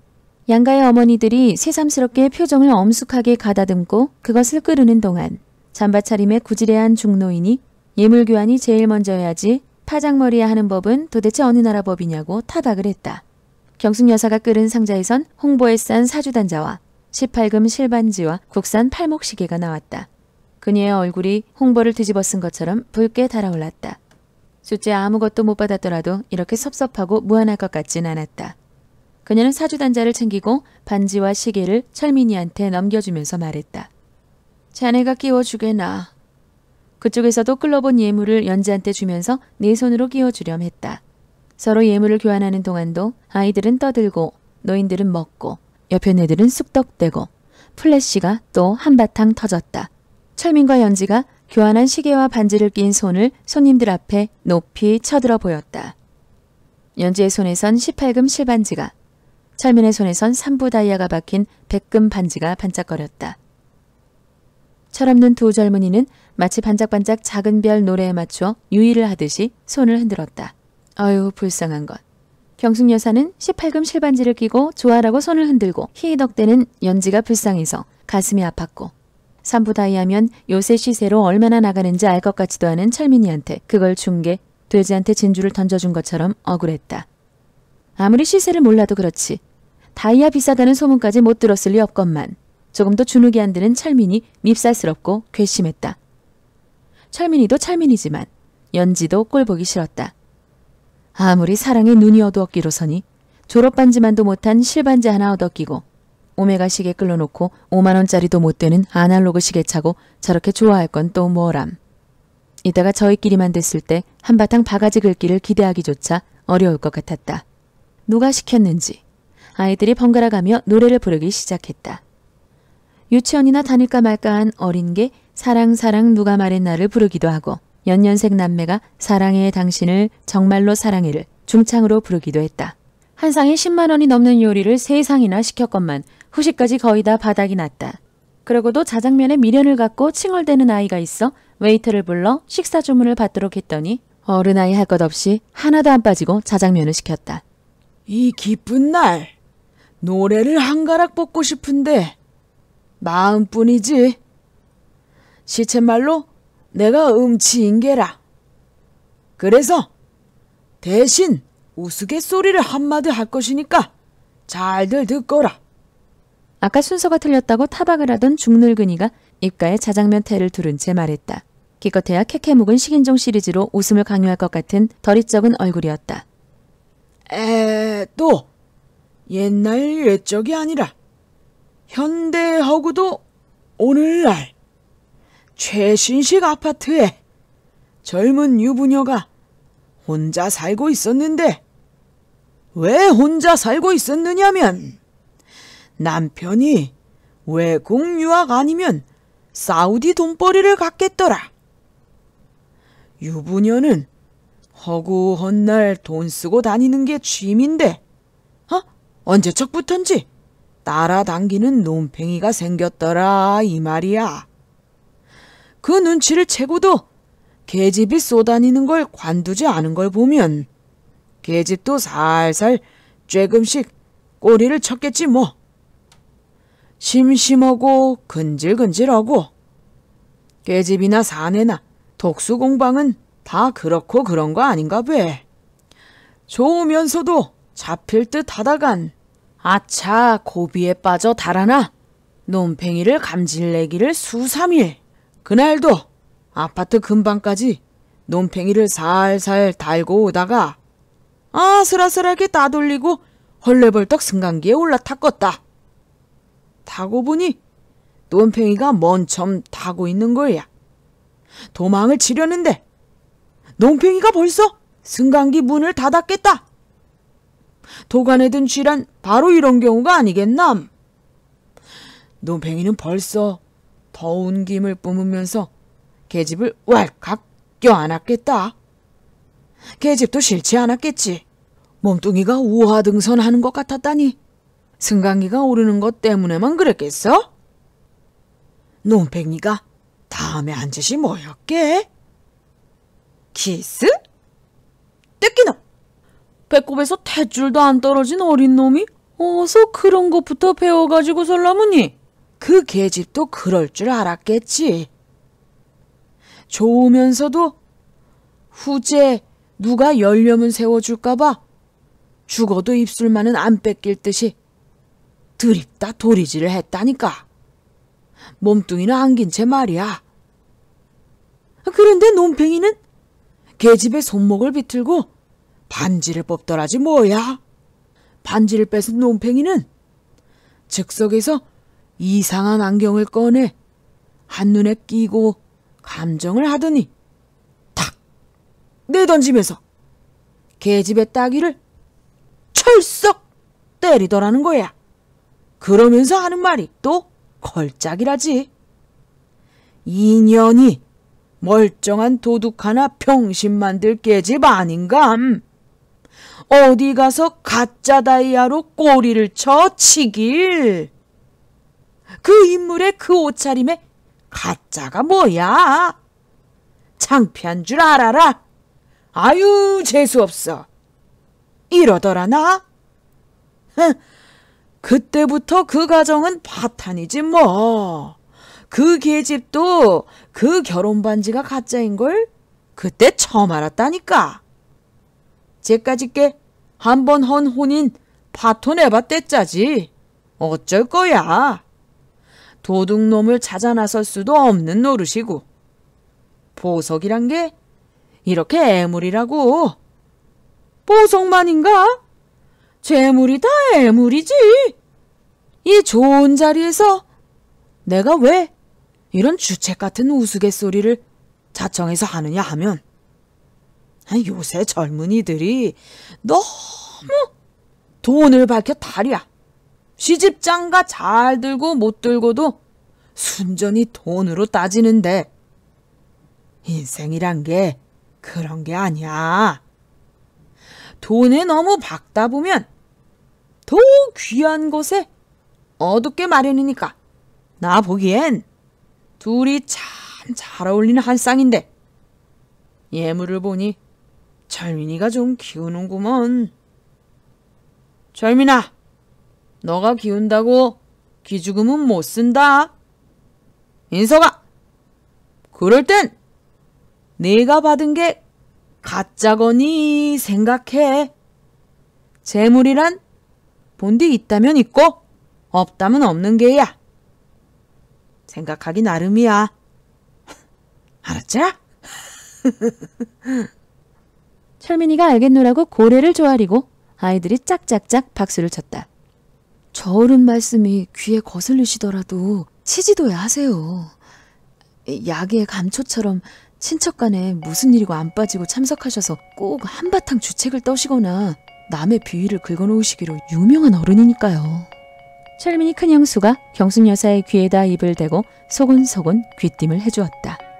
양가의 어머니들이 새삼스럽게 표정을 엄숙하게 가다듬고 그것을 끓이는 동안 잠바차림에 구질애한 중노인이 예물교환이 제일 먼저여야지 파장머리야 하는 법은 도대체 어느 나라 법이냐고 타박을 했다. 경숙 여사가 끓은 상자에선 홍보에 싼 사주단자와 18금 실반지와 국산 팔목 시계가 나왔다. 그녀의 얼굴이 홍보를 뒤집어 쓴 것처럼 붉게 달아올랐다. 숫자 아무것도 못 받았더라도 이렇게 섭섭하고 무안할 것 같진 않았다. 그녀는 사주단자를 챙기고 반지와 시계를 철민이한테 넘겨주면서 말했다. 자네가 끼워주게나. 그쪽에서도 끌러본 예물을 연지한테 주면서 네 손으로 끼워주렴 했다. 서로 예물을 교환하는 동안도 아이들은 떠들고 노인들은 먹고 옆에 애들은 쑥덕대고 플래시가 또 한바탕 터졌다. 철민과 연지가 교환한 시계와 반지를 낀 손을 손님들 앞에 높이 쳐들어 보였다. 연지의 손에선 18금 실반지가 철민의 손에선 3부 다이아가 박힌 100금 반지가 반짝거렸다. 철없는 두 젊은이는 마치 반짝반짝 작은 별 노래에 맞춰 유의를 하듯이 손을 흔들었다. 어휴 불쌍한 것. 경숙 여사는 18금 실반지를 끼고 좋아라고 손을 흔들고 희희덕대는 연지가 불쌍해서 가슴이 아팠고 산부다이하면 요새 시세로 얼마나 나가는지 알 것 같지도 않은 철민이한테 그걸 준 게 돼지한테 진주를 던져준 것처럼 억울했다. 아무리 시세를 몰라도 그렇지 다이아 비싸다는 소문까지 못 들었을 리 없건만 조금도 주눅이 안 드는 철민이 밉살스럽고 괘씸했다. 철민이도 철민이지만 연지도 꼴보기 싫었다. 아무리 사랑의 눈이 어두웠기로서니 졸업반지만도 못한 실반지 하나 얻어끼고 오메가 시계 끌어놓고 5만원짜리도 못되는 아날로그 시계 차고 저렇게 좋아할 건 또 뭐람. 이따가 저희끼리만 됐을 때 한바탕 바가지 긁기를 기대하기조차 어려울 것 같았다. 누가 시켰는지 아이들이 번갈아가며 노래를 부르기 시작했다. 유치원이나 다닐까 말까한 어린 게 사랑 사랑 누가 말했나를 부르기도 하고 연년생 남매가 사랑해 당신을 정말로 사랑해를 중창으로 부르기도 했다. 한 상에 10만 원이 넘는 요리를 세상이나 시켰건만 후식까지 거의 다 바닥이 났다. 그러고도 자장면에 미련을 갖고 칭얼대는 아이가 있어 웨이터를 불러 식사 주문을 받도록 했더니 어른아이 할 것 없이 하나도 안 빠지고 자장면을 시켰다. 이 기쁜 날 노래를 한 가락 뽑고 싶은데 마음뿐이지. 시체말로 내가 음치인 게라. 그래서 대신 우스갯소리를 한마디 할 것이니까 잘들 듣거라. 아까 순서가 틀렸다고 타박을 하던 중늙은이가 입가에 자장면 테를 두른 채 말했다. 기껏해야 캐캐 묵은 식인종 시리즈로 웃음을 강요할 것 같은 덜이적은 얼굴이었다. 에, 또 옛날 옛적이 아니라 현대하고도 오늘날 최신식 아파트에 젊은 유부녀가 혼자 살고 있었는데 왜 혼자 살고 있었느냐면 남편이 외국 유학 아니면 사우디 돈벌이를 갖겠더라. 유부녀는 허구헌 날돈 쓰고 다니는 게 취미인데 어? 언제 척부턴지 따라당기는 논팽이가 생겼더라 이 말이야. 그 눈치를 채고도 계집이 쏘다니는 걸 관두지 않은 걸 보면 계집도 살살 쬐금씩 꼬리를 쳤겠지 뭐. 심심하고 근질근질하고 계집이나 사내나 독수공방은 다 그렇고 그런 거 아닌가 봬. 좋으면서도 잡힐 듯 하다간 아차 고비에 빠져 달아나 논팽이를 감질내기를 수삼일 그날도 아파트 근방까지 논팽이를 살살 달고 오다가 아슬아슬하게 따돌리고 헐레벌떡 승강기에 올라탔겄다. 타고 보니 논팽이가 먼 첨 타고 있는 거야. 도망을 치려는데 논팽이가 벌써 승강기 문을 닫았겠다. 도간에 든 쥐란 바로 이런 경우가 아니겠남. 논팽이는 벌써 더운 김을 뿜으면서 계집을 왈칵 껴안았겠다. 계집도 싫지 않았겠지. 몸뚱이가 우하등선하는 것 같았다니. 승강기가 오르는 것 때문에만 그랬겠어? 논팽이가 다음에 앉으시 뭐였게? 키스? 떼끼노! 배꼽에서 탯줄도 안 떨어진 어린 놈이 어서 그런 것부터 배워가지고 설라무니? 그 계집도 그럴 줄 알았겠지. 좋으면서도 후제 누가 열려문 세워줄까봐 죽어도 입술만은 안 뺏길 듯이 드립다 도리질을 했다니까. 몸뚱이는 안긴 채 말이야. 그런데 논팽이는 계집의 손목을 비틀고 반지를 뽑더라지 뭐야. 반지를 뺏은 논팽이는 즉석에서 이상한 안경을 꺼내 한눈에 끼고 감정을 하더니 탁 내던지면서 계집의 따귀를 철썩 때리더라는 거야. 그러면서 하는 말이 또 걸작이라지. 인연이 멀쩡한 도둑 하나 평신 만들 계집 아닌감. 어디 가서 가짜 다이아로 꼬리를 쳐 치길. 그 인물의 그 옷차림에 가짜가 뭐야? 창피한 줄 알아라. 아유 재수없어. 이러더라 나. 흥, 그때부터 그 가정은 파탄이지 뭐. 그 계집도 그 결혼 반지가 가짜인 걸 그때 처음 알았다니까. 제까짓게 한번 헌 혼인 파토 내봤댔자지 어쩔 거야. 도둑놈을 찾아 나설 수도 없는 노릇이고 보석이란 게 이렇게 애물이라고 보석만인가? 재물이 다 애물이지 이 좋은 자리에서 내가 왜 이런 주책 같은 우스갯소리를 자청해서 하느냐 하면 아, 요새 젊은이들이 너무 돈을 밝혀 다리야 시집장가 잘 들고 못 들고도 순전히 돈으로 따지는데 인생이란 게 그런 게 아니야. 돈에 너무 박다 보면 더 귀한 것에 어둡게 마련이니까 나 보기엔 둘이 참 잘 어울리는 한 쌍인데 예물을 보니 절민이가 좀키우는구먼 절민아 너가 기운다고 기죽음은 못 쓴다. 인서가 그럴 땐 내가 받은 게 가짜거니 생각해. 재물이란 본디 있다면 있고 없다면 없는 게야. 생각하기 나름이야. (laughs) 알았지? (laughs) 철민이가 알겠노라고 고래를 조아리고 아이들이 짝짝짝 박수를 쳤다. 저어른 말씀이 귀에 거슬리시더라도 치지도야 하세요. 약의 감초처럼 친척 간에 무슨 일이고 안 빠지고 참석하셔서 꼭 한바탕 주책을 떠시거나 남의 비위를 긁어놓으시기로 유명한 어른이니까요. 철민이 큰 형수가 경순 여사의 귀에다 입을 대고 소곤소곤 귀띔을 해주었다.